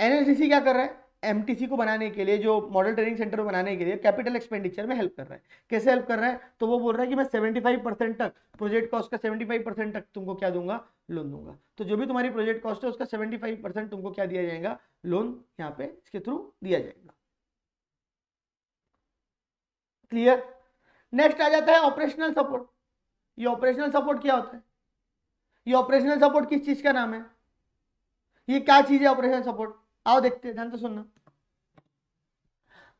एनएचडीसी क्या कर रहा है एम को बनाने के लिए जो मॉडल ट्रेनिंग सेंटर को बनाने के लिए कैपिटल एक्सपेंडिचर में हेल्प कर रहा है कैसे हेल्प कर रहा है तो वो बोल रहा है कि मैं 75 परसेंट तक प्रोजेक्ट कॉस्ट का 75 परसेंट तक तुमको क्या दूंगा लोन दूंगा तो जो भी तुम्हारी प्रोजेक्ट कॉस्ट है उसका 75 परसेंट तुमको क्या दिया जाएगा लोन यहाँ पे इसके थ्रू दिया जाएगा क्लियर नेक्स्ट आ जाता है ऑपरेशनल सपोर्ट ये ऑपरेशनल सपोर्ट क्या होता है ये ऑपरेशनल सपोर्ट किस चीज का नाम है ये क्या चीज है ऑपरेशनल सपोर्ट आओ देखते हैं ध्यान से सुनना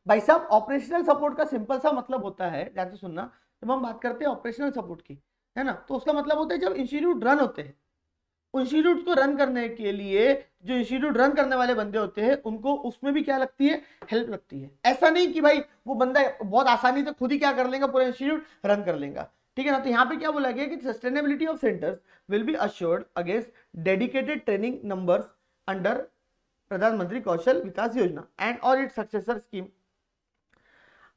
भाई साहब ऑपरेशनल सपोर्ट का सिंपल सा मतलब होता है ध्यान से सुनना जब हम बात करते हैं ऑपरेशनल सपोर्ट की है ना तो उसका मतलब होता है जब इंस्टीट्यूट रन होते हैं इंस्टीट्यूट को रन करने के लिए जो इंस्टीट्यूट रन करने वाले बंदे होते हैं उनको उसमें भी क्या लगती है हेल्प लगती है ऐसा नहीं कि भाई वो बंदा बहुत आसानी से खुद ही क्या कर लेगा पूरा इंस्टीट्यूट रन कर लेगा ठीक है ना तो यहाँ पे क्या बोला गया कि sustainability of centres will be assured against dedicated training numbers under Pradhan Mantri Kaushal Vikas Yojana and और it successor scheme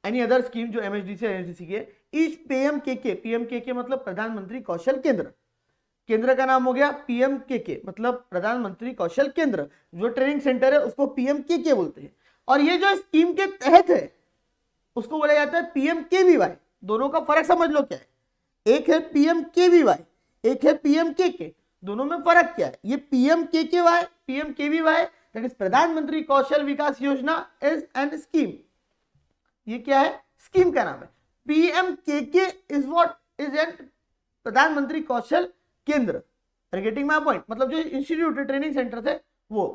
any other scheme जो एमएचडीसी और एनएचडीसी के इज पीएम के के पीएम के के मतलब प्रधानमंत्री कौशल केंद्र केंद्र का नाम हो गया पीएम के के मतलब प्रधानमंत्री कौशल केंद्र जो ट्रेनिंग सेंटर है उसको पीएम के के बोलते हैं और ये जो स्कीम के तहत है उसको बोला जाता है पीएम के वी वाई दोनों का फर्क समझ लो क्या है एक है पीएम के वी वाई एक है पीएम के के दोनों में फर्क क्या है ये PM K K Y PM K V Y that is Pradhan Mantri Kaushal Vikas Yojana is N scheme ये क्या है स्कीम का नाम है पीएम के के इज वॉट इज एन प्रधानमंत्री कौशल केंद्र गेटिंग माई पॉइंट मतलब जो इंस्टीट्यूट ट्रेनिंग सेंटर थे वो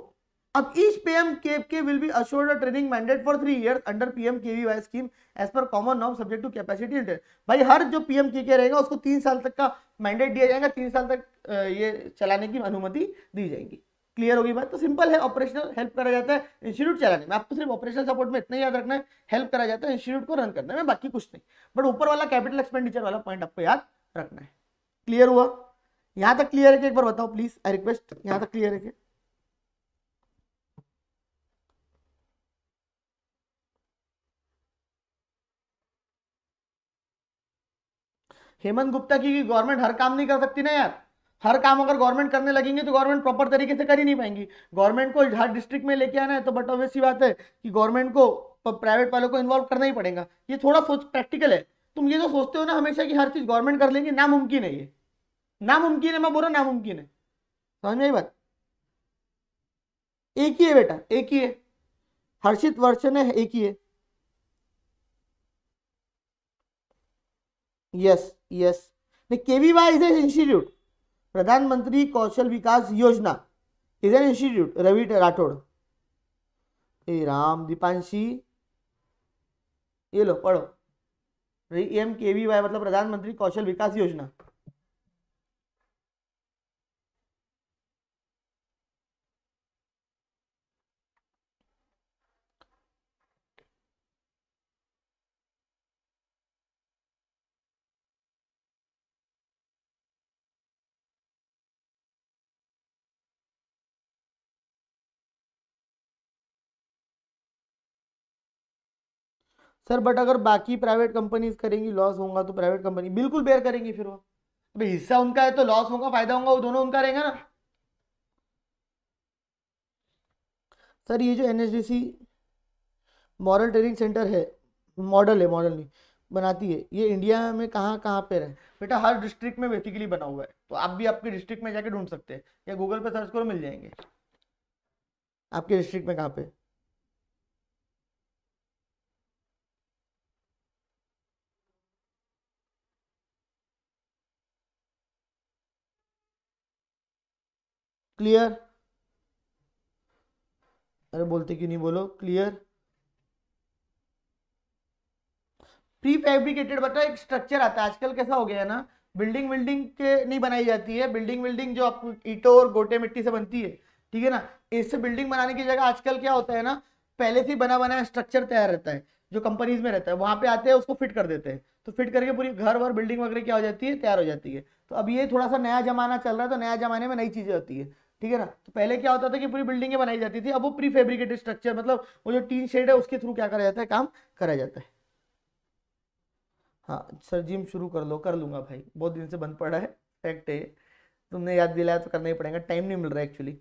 अब each PM K K will be assured a training mandate for three years under PM K V Y scheme as per common नॉम subject to capacity inter भाई हर जो PM K के रहेगा उसको तीन साल तक का मैंडेट दिया जाएगा तीन साल तक ये चलाने की अनुमति दी जाएगी क्लियर होगी बात तो सिंपल है ऑपरेशनल हेल्प करा जाता है इंस्टीट्यूट चलाने में आपको सिर्फ ऑपरेशनल सपोर्ट में इतना याद रखना है हेल्प करा जाता है इंस्टीट्यूट को रन करने में बाकी कुछ नहीं बट ऊपर वाला कैपिटल एक्सपेंडिचर वाला पॉइंट आपको याद रखना है क्लियर हुआ यहां तक क्लियर है कि एक बार बताओ प्लीज आई रिक्वेस्ट यहां तक क्लियर है हेमंत गुप्ता की गवर्नमेंट हर काम नहीं कर सकती ना यार हर काम अगर गवर्नमेंट करने लगेंगे तो गवर्नमेंट प्रॉपर तरीके से कर ही नहीं पाएंगी गवर्नमेंट को हर डिस्ट्रिक्ट में लेके आना है तो बट ऑब्वियस बात है कि गवर्नमेंट को प्राइवेट वालों को इन्वॉल्व करना ही पड़ेगा ये थोड़ा सोच प्रैक्टिकल है तुम ये जो सोचते हो ना हमेशा कि हर चीज़ गवर्नमेंट कर लेंगे नामुमकिन है ये नामुमकिन है मैं बोल नामुमकिन है समझ में आई बात एक ही है बेटा एक ही है हर्षित वर्षन है एक ही है yes yes KV wise institute Pradhan Mantri Kaushal Vikas Yojana is an institute Ravi Rathore Ram Deepanshi ये लो पढ़ो एम के वी वाई मतलब प्रधानमंत्री कौशल विकास योजना सर बट अगर बाकी प्राइवेट कंपनीज करेंगी लॉस होगा तो प्राइवेट कंपनी बिल्कुल बेयर करेंगी फिर वो अभी हिस्सा उनका है तो लॉस होगा फायदा होगा वो दोनों उनका रहेगा ना सर ये जो एन मॉरल ट्रेनिंग सेंटर है मॉडल है मॉडल नहीं बनाती है ये इंडिया में कहाँ कहाँ पे रहे बेटा हर डिस्ट्रिक्ट में बेसिकली बना हुआ है तो आप भी आपके डिस्ट्रिक्ट में जाके ढूंढ सकते हैं या गूगल पे सर्च करो मिल जाएंगे आपके डिस्ट्रिक्ट में कहाँ पे क्लियर अरे बोलते क्यों नहीं बोलो क्लियर प्री फैब्रिकेटेड बता एक स्ट्रक्चर आता है आजकल कैसा हो गया है ना बिल्डिंग विल्डिंग के नहीं बनाई जाती है बिल्डिंग विल्डिंग जो आप ईटों और गोटे मिट्टी से बनती है ठीक है ना इससे बिल्डिंग बनाने की जगह आजकल क्या होता है ना पहले से बना बनाया स्ट्रक्चर तैयार रहता है जो कंपनीज में रहता है वहां पे आते हैं उसको फिट कर देते हैं तो फिट करके पूरी घर वर बिल्डिंग वगैरह क्या हो जाती है तैयार हो जाती है तो अब ये थोड़ा सा नया जमाना चल रहा है तो नया जमाने में नई चीजें होती है ठीक है ना तो पहले क्या होता था कि पूरी बिल्डिंगें बनाई जाती थी अब वो प्री फेब्रिकेटेड स्ट्रक्चर मतलब वो जो टीन शेड है उसके थ्रू क्या करा जाता है काम करा जाता है हाँ सर जिम शुरू कर लो कर लूंगा भाई बहुत दिन से बंद पड़ा है फैक्ट है तुमने याद दिलाया तो करना ही पड़ेगा टाइम नहीं मिल रहा है एक्चुअली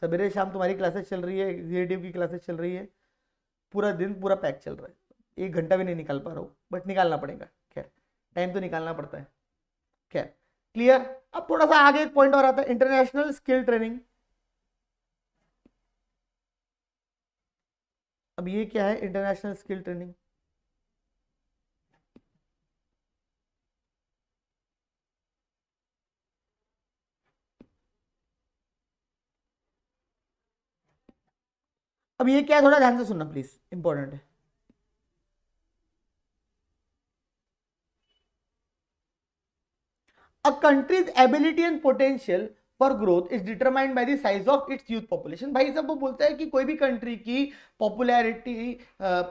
सवेरे शाम तुम्हारी क्लासेस चल रही है एग्जीक्यूटिव की क्लासेस चल रही है पूरा दिन पूरा पैक चल रहा है एक घंटा भी नहीं निकाल पा रहा हूँ बट निकालना पड़ेगा खैर टाइम तो निकालना पड़ता है खैर क्लियर अब थोड़ा सा आगे एक पॉइंट और आता है इंटरनेशनल स्किल ट्रेनिंग अब ये क्या है इंटरनेशनल स्किल ट्रेनिंग अब ये क्या है थोड़ा ध्यान से सुनना प्लीज इंपॉर्टेंट है A country's ability and potential for growth is determined by the size of its youth population भाई साहब वो बोलता है कि कोई भी कंट्री की पॉपुलैरिटी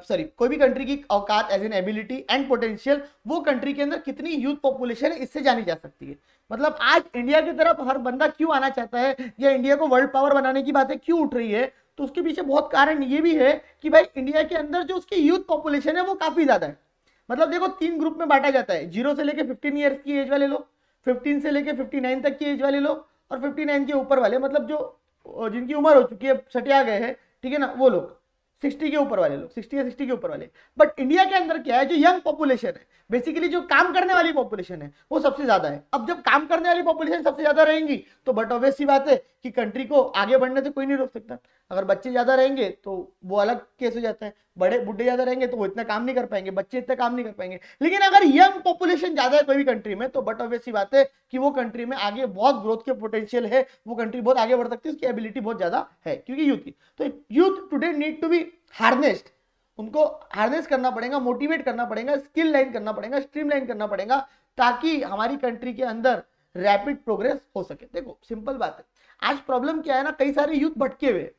सॉरी कोई भी कंट्री की औकात as an ability and potential वो कंट्री के अंदर कितनी यूथ पॉपुलेशन है इससे जानी जा सकती है मतलब आज इंडिया की तरफ हर बंदा क्यों आना चाहता है या इंडिया को वर्ल्ड पावर बनाने की बातें क्यों उठ रही है तो उसके पीछे बहुत कारण ये भी है कि भाई इंडिया के अंदर जो उसकी यूथ पॉपुलेशन है वो काफ़ी ज़्यादा है मतलब देखो तीन ग्रुप में बांटा जाता है जीरो से लेकर फिफ्टीन ईयर्स की एज वाले लोग 15 से लेके 59 तक की एज वाले लोग और 59 के ऊपर वाले मतलब जो जिनकी उम्र हो चुकी है सटे आ गए हैं ठीक है ना वो लोग 60 के ऊपर वाले लोग 60 या 60 के ऊपर वाले बट इंडिया के अंदर क्या है जो यंग पॉपुलेशन है बेसिकली जो काम करने वाली पॉपुलेशन है वो सबसे ज्यादा है अब जब काम करने वाली पॉपुलेशन सबसे ज्यादा रहेंगी तो बट ऑब्वियस सी बात है कि कंट्री को आगे बढ़ने से कोई नहीं रोक सकता अगर बच्चे ज्यादा रहेंगे तो वो अलग केस हो जाता है बड़े बुढ़े ज्यादा रहेंगे तो वो इतना काम नहीं कर पाएंगे बच्चे इतना काम नहीं कर पाएंगे लेकिन अगर यंग पॉपुलेशन ज्यादा है कोई भी कंट्री में तो बट ऑब्वियसली बात है कि वो कंट्री में आगे बहुत ग्रोथ के पोटेंशियल है वो कंट्री बहुत आगे बढ़ सकती है उसकी एबिलिटी बहुत ज्यादा है क्योंकि यूथ की तो youth today need to be harnessed उनको हार्नेस करना पड़ेगा मोटिवेट करना पड़ेगा स्किल लाइन करना पड़ेगा स्ट्रीम लाइन करना पड़ेगा ताकि हमारी कंट्री के अंदर रैपिड प्रोग्रेस हो सके देखो सिंपल बात है आज प्रॉब्लम क्या है ना कई सारे यूथ भटके हुए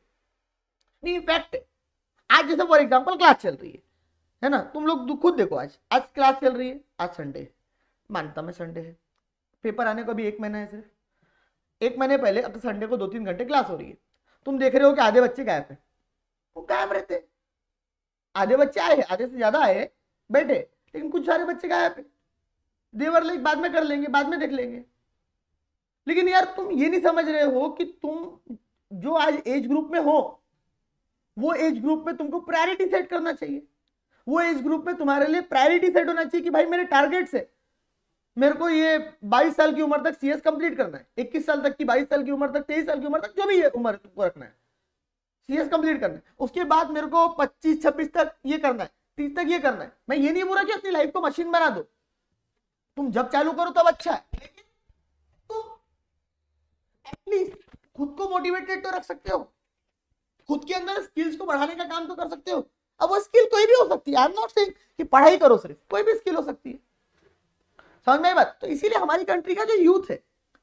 नहीं इनफैक्ट आज जैसे फॉर एग्जाम्पल क्लास चल रही है है ना तुम लोग खुद देखो आज आज क्लास चल रही है आज संडे है मानता मैं संडे है पेपर आने को अभी एक महीना है सिर्फ एक महीने पहले अब संडे को दो तीन घंटे क्लास हो रही है तुम देख रहे हो कि आधे बच्चे गायब है वो गायब रहते आधे बच्चे आए आधे से ज्यादा आए बैठे लेकिन कुछ सारे बच्चे गायब है देवर लाइक बाद में कर लेंगे बाद में देख लेंगे लेकिन यार तुम ये नहीं समझ रहे हो कि तुम जो आज एज ग्रुप में हो वो एज ग्रुप में तुमको प्रायोरिटी सेट करना चाहिए वो एज ग्रुप में तुम्हारे लिए प्रायोरिटी सेट होना चाहिए कि भाई मेरे टारगेट्स है मेरे को ये 22 साल की उम्र तक सीएस कंप्लीट करना है 21 साल तक की 22 साल की उम्र तक 23 साल की उम्र तक जो भी है उम्र तुमको रखना है सीएस कंप्लीट करना है उसके बाद मेरे को 25 26 तक ये करना है 30 तक ये करना है मैं ये नहीं बोल रहा कि अपनी लाइफ को मशीन बना दो तुम जब चालू करो तब अच्छा है लेकिन एटलीस्ट खुद को मोटिवेटेड तो रख सकते हो खुद के अंदर स्किल्स को बढ़ाने का काम तो कर सकते हो अब वो स्किल कोई भी हो सकती है आई एम नॉट सेइंग कि पढ़ाई करो सिर्फ कोई भी स्किल हो सकती है समझ में बात तो इसीलिए हमारी कंट्री का जो यूथ है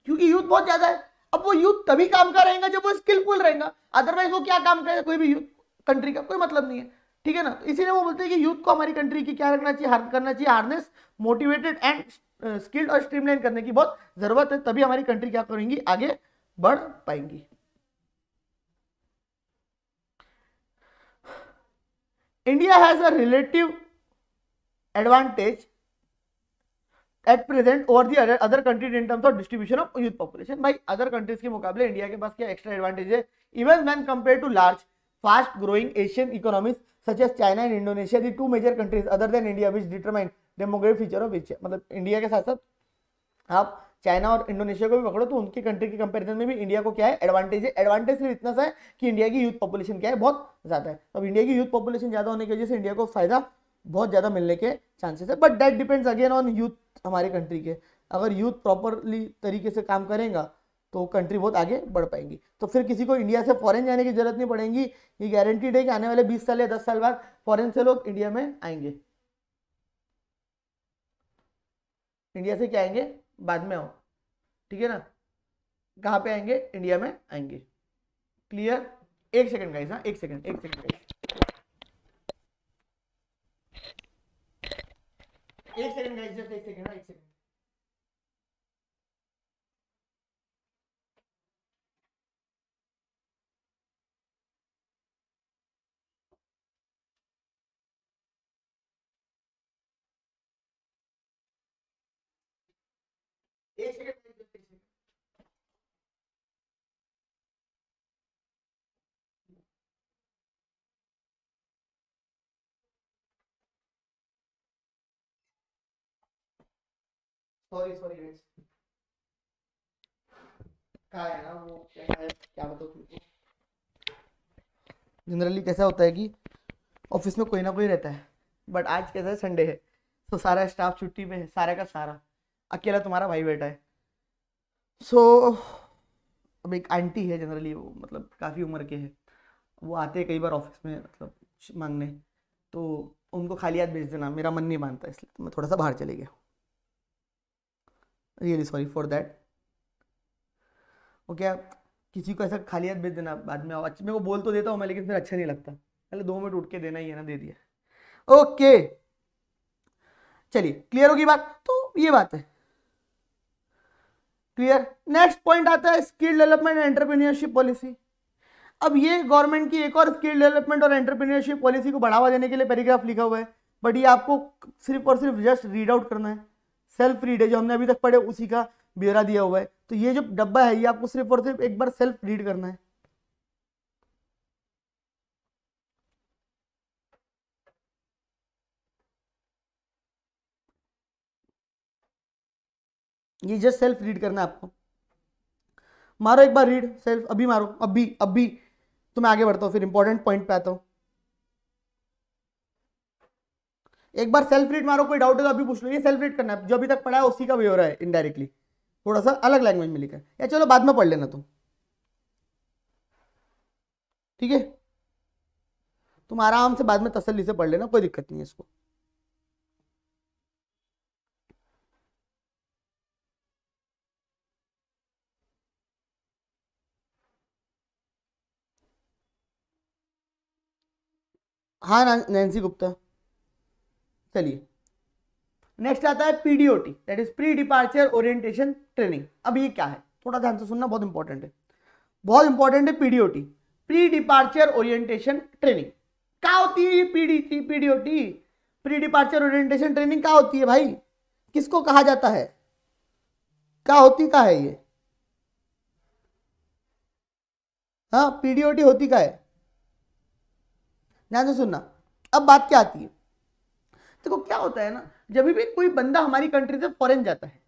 क्योंकि यूथ बहुत ज्यादा है अब वो यूथ तभी काम का रहेगा जब वो स्किलफुल रहेगा अदरवाइज वो क्या काम करेगा कोई भी यूथ कंट्री का कोई मतलब नहीं है ठीक है ना तो इसीलिए वो बोलते हैं कि यूथ को हमारी कंट्री की क्या रखना चाहिए हार्ड करना चाहिए हार्डनेस मोटिवेटेड एंड स्किल्ड और स्ट्रीमलाइन करने की बहुत जरूरत है तभी हमारी कंट्री क्या करेंगी आगे बढ़ पाएंगी India has a relative advantage at present और the other countries in terms of distribution of youth population भाई अदर कंट्रीज के मुकाबले इंडिया के पास क्या एक्स्ट्रा एडवांटेज है even when compare to large fast growing Asian economies such as China and Indonesia the two major countries other than India which determine demography feature of which मतलब India के साथ साथ आप China और Indonesia को भी पकड़ो तो उनकी कंट्री के कंपेरिजन में भी इंडिया को क्या है एडवांटेज है एडवांटेज सिर्फ इतना सा है कि इंडिया की यूथ पॉपुलेशन क्या है बहुत ज़्यादा है अब इंडिया की यूथ पॉपुलेशन ज़्यादा होने की वजह से इंडिया को फायदा बहुत ज़्यादा मिलने के चांसेस है but that depends again on youth हमारे कंट्री के अगर यूथ प्रॉपरली तरीके से काम करेगा तो कंट्री बहुत आगे बढ़ पाएंगी तो फिर किसी को इंडिया से फॉरेन जाने की जरूरत नहीं पड़ेगी ये गारंटीड है कि आने वाले 20 साल या 10 साल बाद फॉरेन से लोग इंडिया में आएंगे इंडिया से क्या आएंगे बाद में आओ ठीक है ना कहाँ पे आएंगे इंडिया में आएंगे क्लियर एक सेकंड गाइस हाँ एक सेकंड एक सेकंड गाइस एक सेकंड गाइस जस्ट एक सेकंड हाँ, एक सेकंड सॉरी सॉरी गाइस का है ना वो क्या है क्या बताऊं तुमको जनरली कैसा होता है कि ऑफिस में कोई ना कोई रहता है बट आज कैसा है संडे है तो सारा स्टाफ छुट्टी पे है सारा का सारा अकेला तुम्हारा भाई बेटा है सो so, अब एक आंटी है जनरली वो मतलब काफ़ी उम्र के हैं वो आते हैं कई बार ऑफिस में मतलब मांगने तो उनको खाली हाथ भेज देना मेरा मन नहीं मानता इसलिए तो मैं थोड़ा सा बाहर चले गया really sorry for that okay किसी को ऐसा खाली हाथ भेज देना बाद में अच्छा मैं वो बोल तो देता हूँ मैं लेकिन फिर अच्छा नहीं लगता पहले दो मिनट उठ के देना ही है ना दे दिया ओके चलिए क्लियर होगी बात तो ये बात है क्लियर नेक्स्ट पॉइंट आता है स्किल डेवलपमेंट एंटरप्रीनियरशिप पॉलिसी अब ये गवर्नमेंट की एक और स्किल डेवलपमेंट और एंटरप्रीनियरशिप पॉलिसी को बढ़ावा देने के लिए पैराग्राफ लिखा हुआ है बट ये आपको सिर्फ और सिर्फ जस्ट रीड आउट करना है सेल्फ रीड है जो हमने अभी तक पढ़े उसी का ब्यौरा दिया हुआ है तो ये जो डब्बा है ये आपको सिर्फ और सिर्फ एक बार सेल्फ रीड करना है ये जस्ट सेल्फ रीड करना है आपको मारो एक बार रीड सेल्फ अभी मारो अभी अभी तो मैं आगे बढ़ता हूँ फिर इंपॉर्टेंट पॉइंट पे आता हूँ एक बार सेल्फ रीड मारो कोई डाउट है तो अभी पूछ लो ये सेल्फ रीड करना है जो अभी तक पढ़ा है उसी का भी हो रहा है इनडायरेक्टली थोड़ा सा अलग लैंग्वेज में लिखा है या चलो बाद में पढ़ लेना तुम ठीक है तुम आराम से बाद में तसल्ली से पढ़ लेना कोई दिक्कत नहीं है इसको हाँ नैन्सी गुप्ता चलिए नेक्स्ट आता है PDOT that is pre departure orientation training अब ये क्या है थोड़ा ध्यान से सुनना बहुत इंपॉर्टेंट है बहुत इंपॉर्टेंट है PDOT pre departure orientation training क्या होती है PDT PDOT pre departure orientation training क्या होती है भाई किसको कहा जाता है क्या होती का है ये हाँ पीडीओटी होती का है ध्यान से तो सुनना अब बात क्या आती है देखो क्या होता है ना जब भी कोई बंदा हमारी कंट्री से फॉरेन जाता है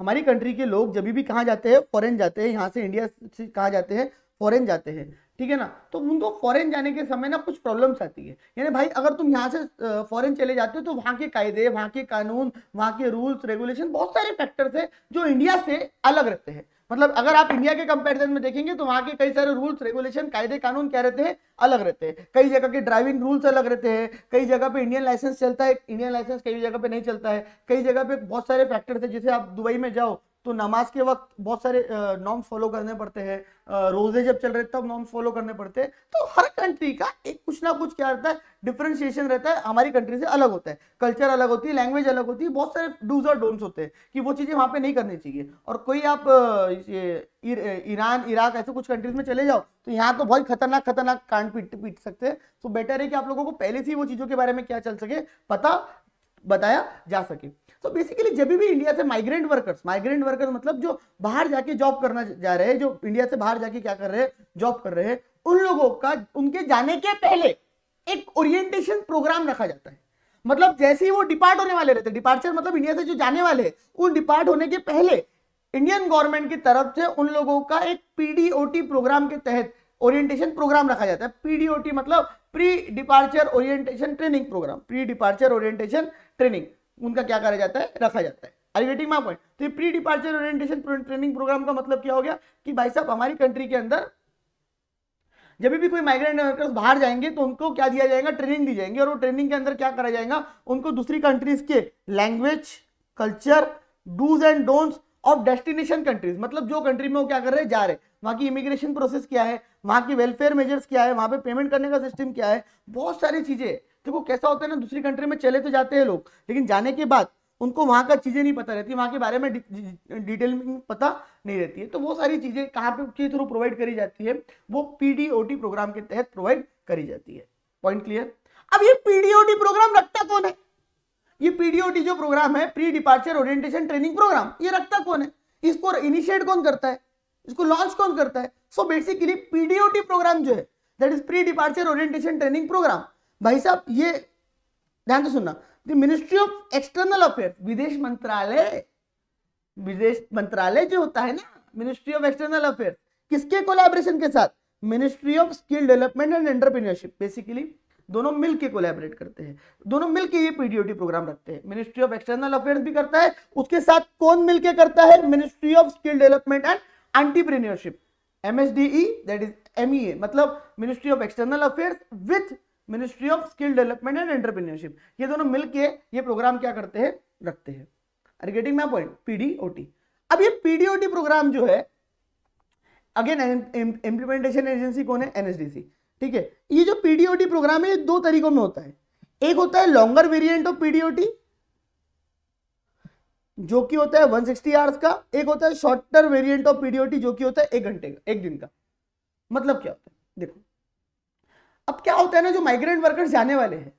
हमारी कंट्री के लोग जब भी कहाँ जाते हैं फॉरेन जाते हैं यहाँ से इंडिया से कहाँ जाते हैं फॉरेन जाते हैं ठीक है ना तो उनको फॉरेन जाने के समय ना कुछ प्रॉब्लम्स आती है यानी भाई अगर तुम यहाँ से फॉरेन चले जाते हो तो वहाँ के कायदे वहाँ के कानून वहाँ के रूल्स रेगुलेशन बहुत सारे फैक्टर्स है जो इंडिया से अलग रहते हैं मतलब अगर आप इंडिया के कंपैरिजन में देखेंगे तो वहाँ के कई सारे रूल्स रेगुलेशन कायदे कानून क्या रहते हैं अलग रहते हैं कई जगह के ड्राइविंग रूल्स अलग रहते हैं कई जगह पे इंडियन लाइसेंस चलता है इंडियन लाइसेंस कई जगह पे नहीं चलता है कई जगह पे बहुत सारे फैक्टर्स है जैसे आप दुबई में जाओ तो नमाज के वक्त बहुत सारे नॉर्म्स फॉलो करने पड़ते हैं रोजे जब चल रहे तब नॉर्म्स फॉलो करने पड़ते हैं तो हर कंट्री का एक कुछ ना कुछ क्या रहता है डिफ्रेंशिएशन रहता है हमारी कंट्री से अलग होता है कल्चर अलग होती है लैंग्वेज अलग होती है बहुत सारे डूज और डोंट्स होते हैं कि वो चीज़ें वहाँ पे नहीं करनी चाहिए और कोई आप ईरान इराक ऐसे कुछ कंट्रीज में चले जाओ तो यहाँ तो बहुत खतरनाक खतरनाक कांड पीट पीट सकते हैं तो बेटर है कि आप लोगों को पहले से ही वो चीज़ों के बारे में क्या चल सके पता बताया जा सके तो बेसिकली जब भी इंडिया से माइग्रेंट वर्कर्स माइग्रेंट वर्कर्स मतलब जो बाहर जाके जॉब करना जा रहे हैं जो इंडिया से बाहर जाके क्या कर रहे हैं जॉब कर रहे हैं उन लोगों का उनके जाने के पहले एक ओरिएंटेशन प्रोग्राम रखा जाता है मतलब जैसे ही वो डिपार्ट होने वाले रहते हैं डिपार्चर मतलब इंडिया से जो जाने वाले उन डिपार्ट होने के पहले इंडियन गवर्नमेंट की तरफ से उन लोगों का एक पीडीओटी प्रोग्राम के तहत ओरिएंटेशन प्रोग्राम रखा जाता है पीडीओटी मतलब pre departure orientation training programme pre departure orientation training उनका क्या करा जाता है रखा जाता है आई वेटिंग माई पॉइंट तो ये pre departure orientation training programme का मतलब क्या हो गया कि भाई साहब हमारी कंट्री के अंदर जब भी कोई माइग्रेंट वर्कर्स बाहर जाएंगे तो उनको क्या दिया जाएगा ट्रेनिंग दी जाएंगी और वो ट्रेनिंग के अंदर क्या करा जाएगा उनको दूसरी कंट्रीज के language culture dos and don'ts of destination countries मतलब जो कंट्री में वो क्या कर रहे हैं जा रहे हैं वहाँ की इमिग्रेशन प्रोसेस क्या है वहाँ की वेलफेयर मेजर्स क्या है वहाँ पे पेमेंट करने का सिस्टम क्या है बहुत सारी चीज़ें देखो कैसा होता है ना दूसरी कंट्री में चले तो जाते हैं लोग लेकिन जाने के बाद उनको वहाँ का चीज़ें नहीं पता रहती वहाँ के बारे में डिटेल में पता नहीं रहती है तो वो सारी चीज़ें कहाँ पे के थ्रू प्रोवाइड करी जाती है वो पी प्रोग्राम के तहत प्रोवाइड करी जाती है पॉइंट क्लियर अब ये पीडीओटी प्रोग्राम रखता कौन है ये पीडीओटी जो प्रोग्राम है pre departure orientation training programme ये रखता कौन है इसको इनिशिएट कौन करता है इसको लॉन्च कौन करता है सो बेसिकली पीडीओटी प्रोग्राम जो है that is pre departure orientation training programme भाई साहब ये ध्यान से सुनना the ministry of external affair विदेश मंत्रालय विदेश मंत्रालय जो होता है ना मिनिस्ट्री ऑफ एक्सटर्नल अफेयर किसके कोलैबोरेशन के साथ ministry of skill development and entrepreneurship basically दोनों मिलके कोलैबोरेट करते हैं दोनों मिलके ये पीडीओटी प्रोग्राम रखते हैं मिनिस्ट्री ऑफ एक्सटर्नल अफेयर्स भी करता है उसके साथ कौन मिलके करता है ministry of skill development and entrepreneurship MSDE that is MEA मतलब ministry of external affairs with ministry of skill development and entrepreneurship ये दोनों मिलके ये प्रोग्राम क्या करते हैं रखते हैं are getting my point PDOT अब ये पीडीओटी प्रोग्राम जो है अगेन इंप्लीमेंटेशन एजेंसी कौन है एनएसडीसी ठीक है ये जो पीडीओटी प्रोग्राम है ये दो तरीकों में होता है एक होता है लॉन्गर वेरिएंट ऑफ पीडीओटी जो कि होता है 160 सिक्सटी आवर्स का एक होता है शॉर्टर वेरिएंट ऑफ पीडीओटी जो कि होता है एक घंटे का एक दिन का मतलब क्या होता है देखो अब क्या होता है ना जो माइग्रेंट वर्कर्स जाने वाले हैं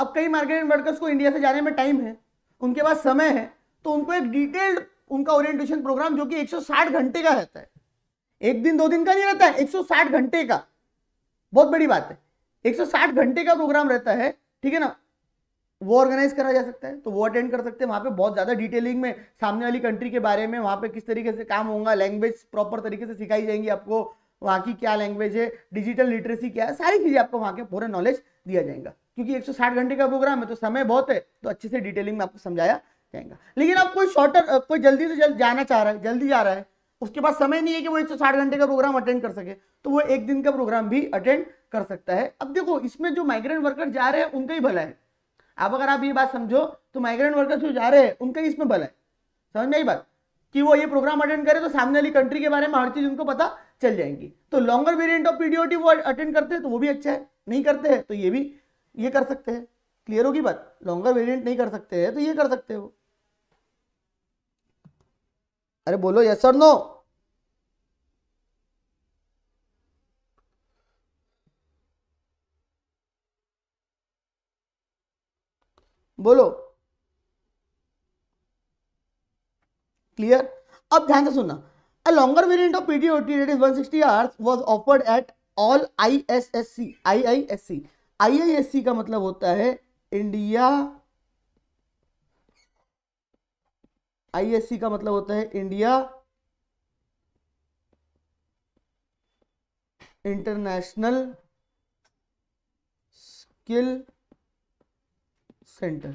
अब कई माइग्रेंट वर्कर्स को इंडिया से जाने में टाइम है उनके पास समय है तो उनको एक डिटेल्ड उनका ओरिएंटेशन प्रोग्राम जो कि 160 घंटे का रहता है एक दिन दो दिन का नहीं रहता है 160 घंटे का बहुत बड़ी बात है 160 घंटे का प्रोग्राम रहता है ठीक है ना वो ऑर्गेनाइज करा जा सकता है तो वो अटेंड कर सकते हैं वहां पे बहुत ज़्यादा डिटेलिंग में सामने वाली कंट्री के बारे में वहां पे किस तरीके से काम होगा लैंग्वेज प्रॉपर तरीके से सिखाई जाएंगी आपको वहाँ की क्या लैंग्वेज है डिजिटल लिटरेसी क्या है सारी चीज़ें आपको वहाँ के पूरा नॉलेज दिया जाएगा क्योंकि 160 घंटे का प्रोग्राम है तो समय बहुत है तो अच्छे से डिटेलिंग में आपको समझाया जाएगा लेकिन आप कोई शॉर्टर कोई जल्दी से जल्द जाना चाह रहा है जल्दी जा रहा है उसके पास समय नहीं है कि वो एक घंटे का प्रोग्राम अटेंड कर सके तो वो एक दिन का प्रोग्राम भी अटेंड कर सकता है अब देखो इसमें जो माइग्रेंट वर्कर जा रहे हैं उनका ही भला है अब अगर आप ये बात समझो तो माइग्रेंट वर्कर्स जो जा रहे हैं उनका ही इसमें भला है समझ में ही बात कि वो ये प्रोग्राम अटेंड करे तो सामने वाली कंट्री के बारे में हर चीज़ उनको पता चल जाएंगी तो लॉन्गर वेरियंट ऑफ पीडीओटी वो अटेंड करते हैं तो वो भी अच्छा है नहीं करते हैं तो ये भी ये कर सकते हैं क्लियर होगी बात लॉन्गर वेरियंट नहीं कर सकते हैं तो ये कर सकते हो अरे बोलो यस सर नो बोलो क्लियर अब ध्यान से सुनना A longer variant of PTOT that is 160 hours was offered at all ISSC. IISC. IISC ka matlab hota hai india iisc ka matlab hota hai india international skill center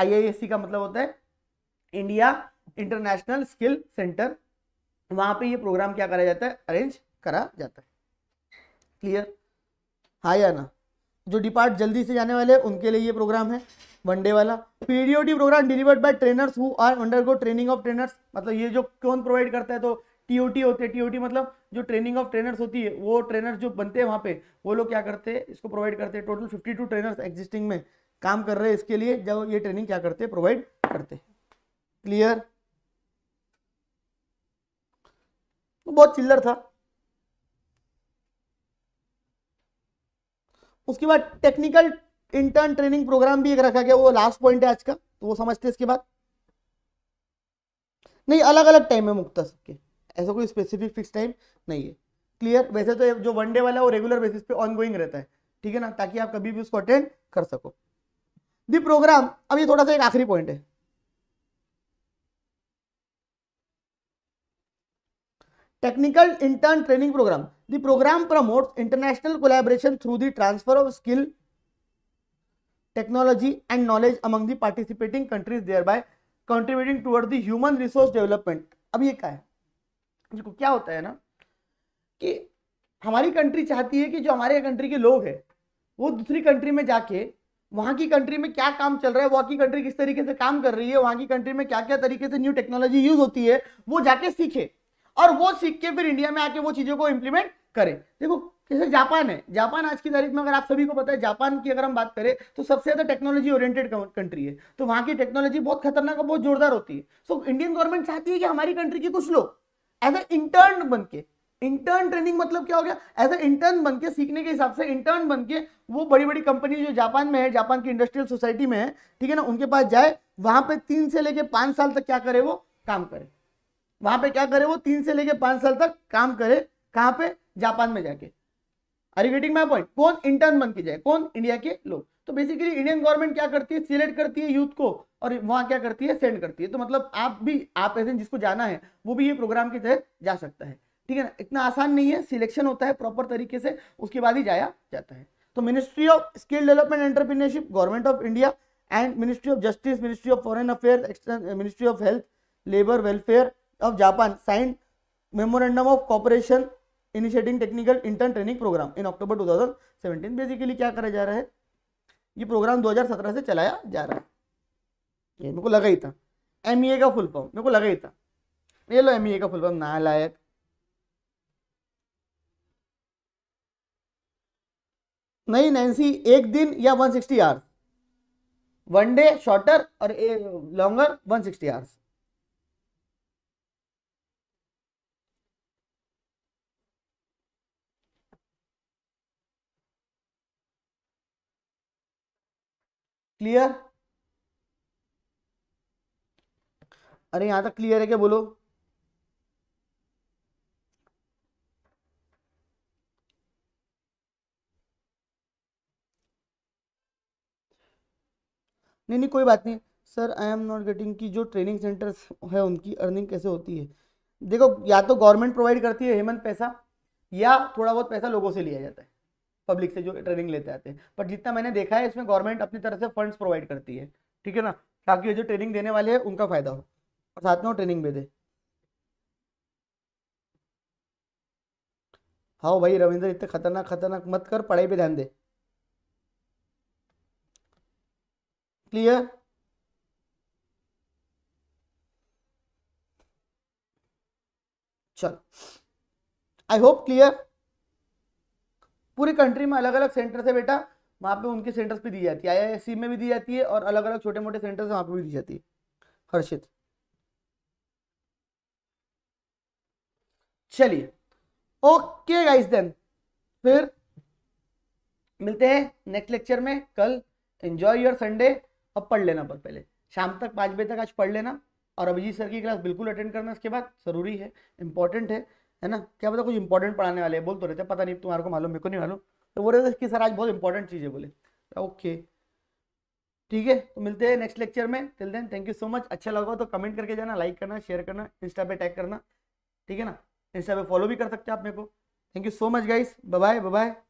आई का मतलब होता है India international skill centre वहां पे ये programme क्या करा जाता है अरेंज करा जाता है क्लियर हाँ या ना जो डिपार्ट जल्दी से जाने वाले हैं उनके लिए ये प्रोग्राम है वनडे वाला PDOT programme delivered by trainers who are undergo training of trainers मतलब ये जो कौन प्रोवाइड करता है तो टीओटी होते हैं टीओटी मतलब जो ट्रेनिंग ऑफ ट्रेनर्स होती है वो ट्रेनर जो बनते हैं वहाँ पे वो लोग क्या करते हैं इसको प्रोवाइड करते हैं टोटल फिफ्टी ट्रेनर्स एग्जिस्टिंग में काम कर रहे हैं इसके लिए जब ये ट्रेनिंग क्या करते हैं प्रोवाइड करते हैं क्लियर तो बहुत चिल्लर था उसके बाद टेक्निकल इंटर्न ट्रेनिंग प्रोग्राम भी एक रखा गया वो लास्ट पॉइंट है आज का तो वो समझते हैं इसके बाद नहीं अलग अलग टाइम है मुक्त सबके ऐसा कोई स्पेसिफिक फिक्स टाइम नहीं है क्लियर वैसे तो जो वनडे वाला वो रेगुलर बेसिस पे ऑनगोइंग रहता है ठीक है ना ताकि आप कभी भी उसको अटेंड कर सको द प्रोग्राम अब ये थोड़ा सा एक आखिरी पॉइंट है technical intern training programme the programme promotes international collaboration through the transfer of skill and knowledge among the participating countries thereby contributing toward the human resource development अब ये क्या है देखो क्या होता है ना कि हमारी कंट्री चाहती है कि जो हमारे कंट्री के लोग हैं वो दूसरी कंट्री में जाके वहाँ की कंट्री में क्या काम चल रहा है वहाँ की कंट्री किस तरीके से काम कर रही है वहाँ की कंट्री में क्या क्या तरीके से न्यू टेक्नोलॉजी यूज होती है वो जाके सीखे और वो सीख के फिर इंडिया में आके वो चीज़ों को इम्प्लीमेंट करें देखो जैसे जापान है जापान आज की तारीख में अगर आप सभी को पता है जापान की अगर हम बात करें तो सबसे ज़्यादा टेक्नोलॉजी ओरिएंटेड कंट्री है तो वहाँ की टेक्नोलॉजी बहुत खतरनाक और बहुत जोरदार होती है सो इंडियन गवर्नमेंट चाहती है कि हमारी कंट्री के कुछ लोग एज ए इंटर्न बन के इंटर्न ट्रेनिंग मतलब क्या हो गया एज ए इंटर्न बन के सीखने के हिसाब से इंटर्न बन के वो बड़ी बड़ी कंपनी जो जापान में है जापान की इंडस्ट्रियल सोसाइटी में है ठीक है ना उनके पास जाए वहां पे तीन से लेके पांच साल तक क्या करे वो काम करे वहां पे क्या करे वो तीन से लेके पांच साल तक काम करे कहां पे जापान में जाके are you getting my point कौन इंटर्न बन के जाए कौन इंडिया के लोग तो बेसिकली इंडियन गवर्नमेंट क्या करती है सिलेक्ट करती है यूथ को और वहां क्या करती है सेंड करती है तो मतलब आप भी आप ऐसे जिसको जाना है वो भी ये प्रोग्राम के तहत जा सकता है ठीक है ना इतना आसान नहीं है सिलेक्शन होता है प्रॉपर तरीके से उसके बाद ही जाया जाता है तो ministry of skill development entrepreneurship government of India and ministry of justice ministry of foreign affair ministry of health labour welfare of Japan signed memorandum of cooperation initiating technical intern training programme in October 2017 basically क्या करा जा रहा है ये programme 2017 से चलाया जा रहा है ये मेरे को लगा ही था एम e का फुल फॉर्म मेरे को लगा ही था ये लो एम e का फुल फॉर्म ना नहीं नैन्सी एक दिन या 160 sixty hours one day shorter और लॉन्गर 160 सिक्सटी आवर्स क्लियर अरे यहां तक क्लियर है क्या बोलो नहीं नहीं कोई बात नहीं sir I am not getting की जो ट्रेनिंग सेंटर्स है उनकी अर्निंग कैसे होती है देखो या तो गवर्नमेंट प्रोवाइड करती है हेमंत पैसा या थोड़ा बहुत पैसा लोगों से लिया जाता है पब्लिक से जो ट्रेनिंग लेते आते हैं पर जितना मैंने देखा है इसमें गवर्नमेंट अपनी तरफ से फंड्स प्रोवाइड करती है ठीक है ना ताकि जो ट्रेनिंग देने वाले हैं उनका फायदा हो और साथ में वो ट्रेनिंग भी दे हाँ भाई रविंद्र इतने खतरनाक खतरनाक मत कर पढ़ाई पर ध्यान दे क्लियर चल आई होप क्लियर पूरी कंट्री में अलग अलग सेंटर्स है बेटा वहां पे उनके सेंटर्स भी दी जाती है आईआईएससी में भी दी जाती है और अलग अलग छोटे मोटे सेंटर्स वहां पे भी दी जाती है हर्षित चलिए ओके गाइस देन फिर मिलते हैं नेक्स्ट लेक्चर में कल एंजॉय योर संडे अब पढ़ लेना पर पहले शाम तक पाँच बजे तक आज पढ़ लेना और अभिजीत सर की क्लास बिल्कुल अटेंड करना इसके बाद ज़रूरी है इंपॉर्टेंट है है ना क्या पता कुछ इंपॉर्टेंट पढ़ाने वाले बोल तो रहते पता नहीं तुम्हारे को मालूम मेरे को नहीं मालूम तो बोल रहे थे कि सर आज बहुत इंपॉर्टेंट चीज़ है बोले ओके तो ठीक है तो मिलते हैं नेक्स्ट लेक्चर में till then thank you so much अच्छा लगा तो कमेंट करके जाना लाइक करना शेयर करना इंस्टा पे टैग करना ठीक है ना इंस्टा पे फॉलो भी कर सकते हैं आप मेरे को thank you so much guys bye bye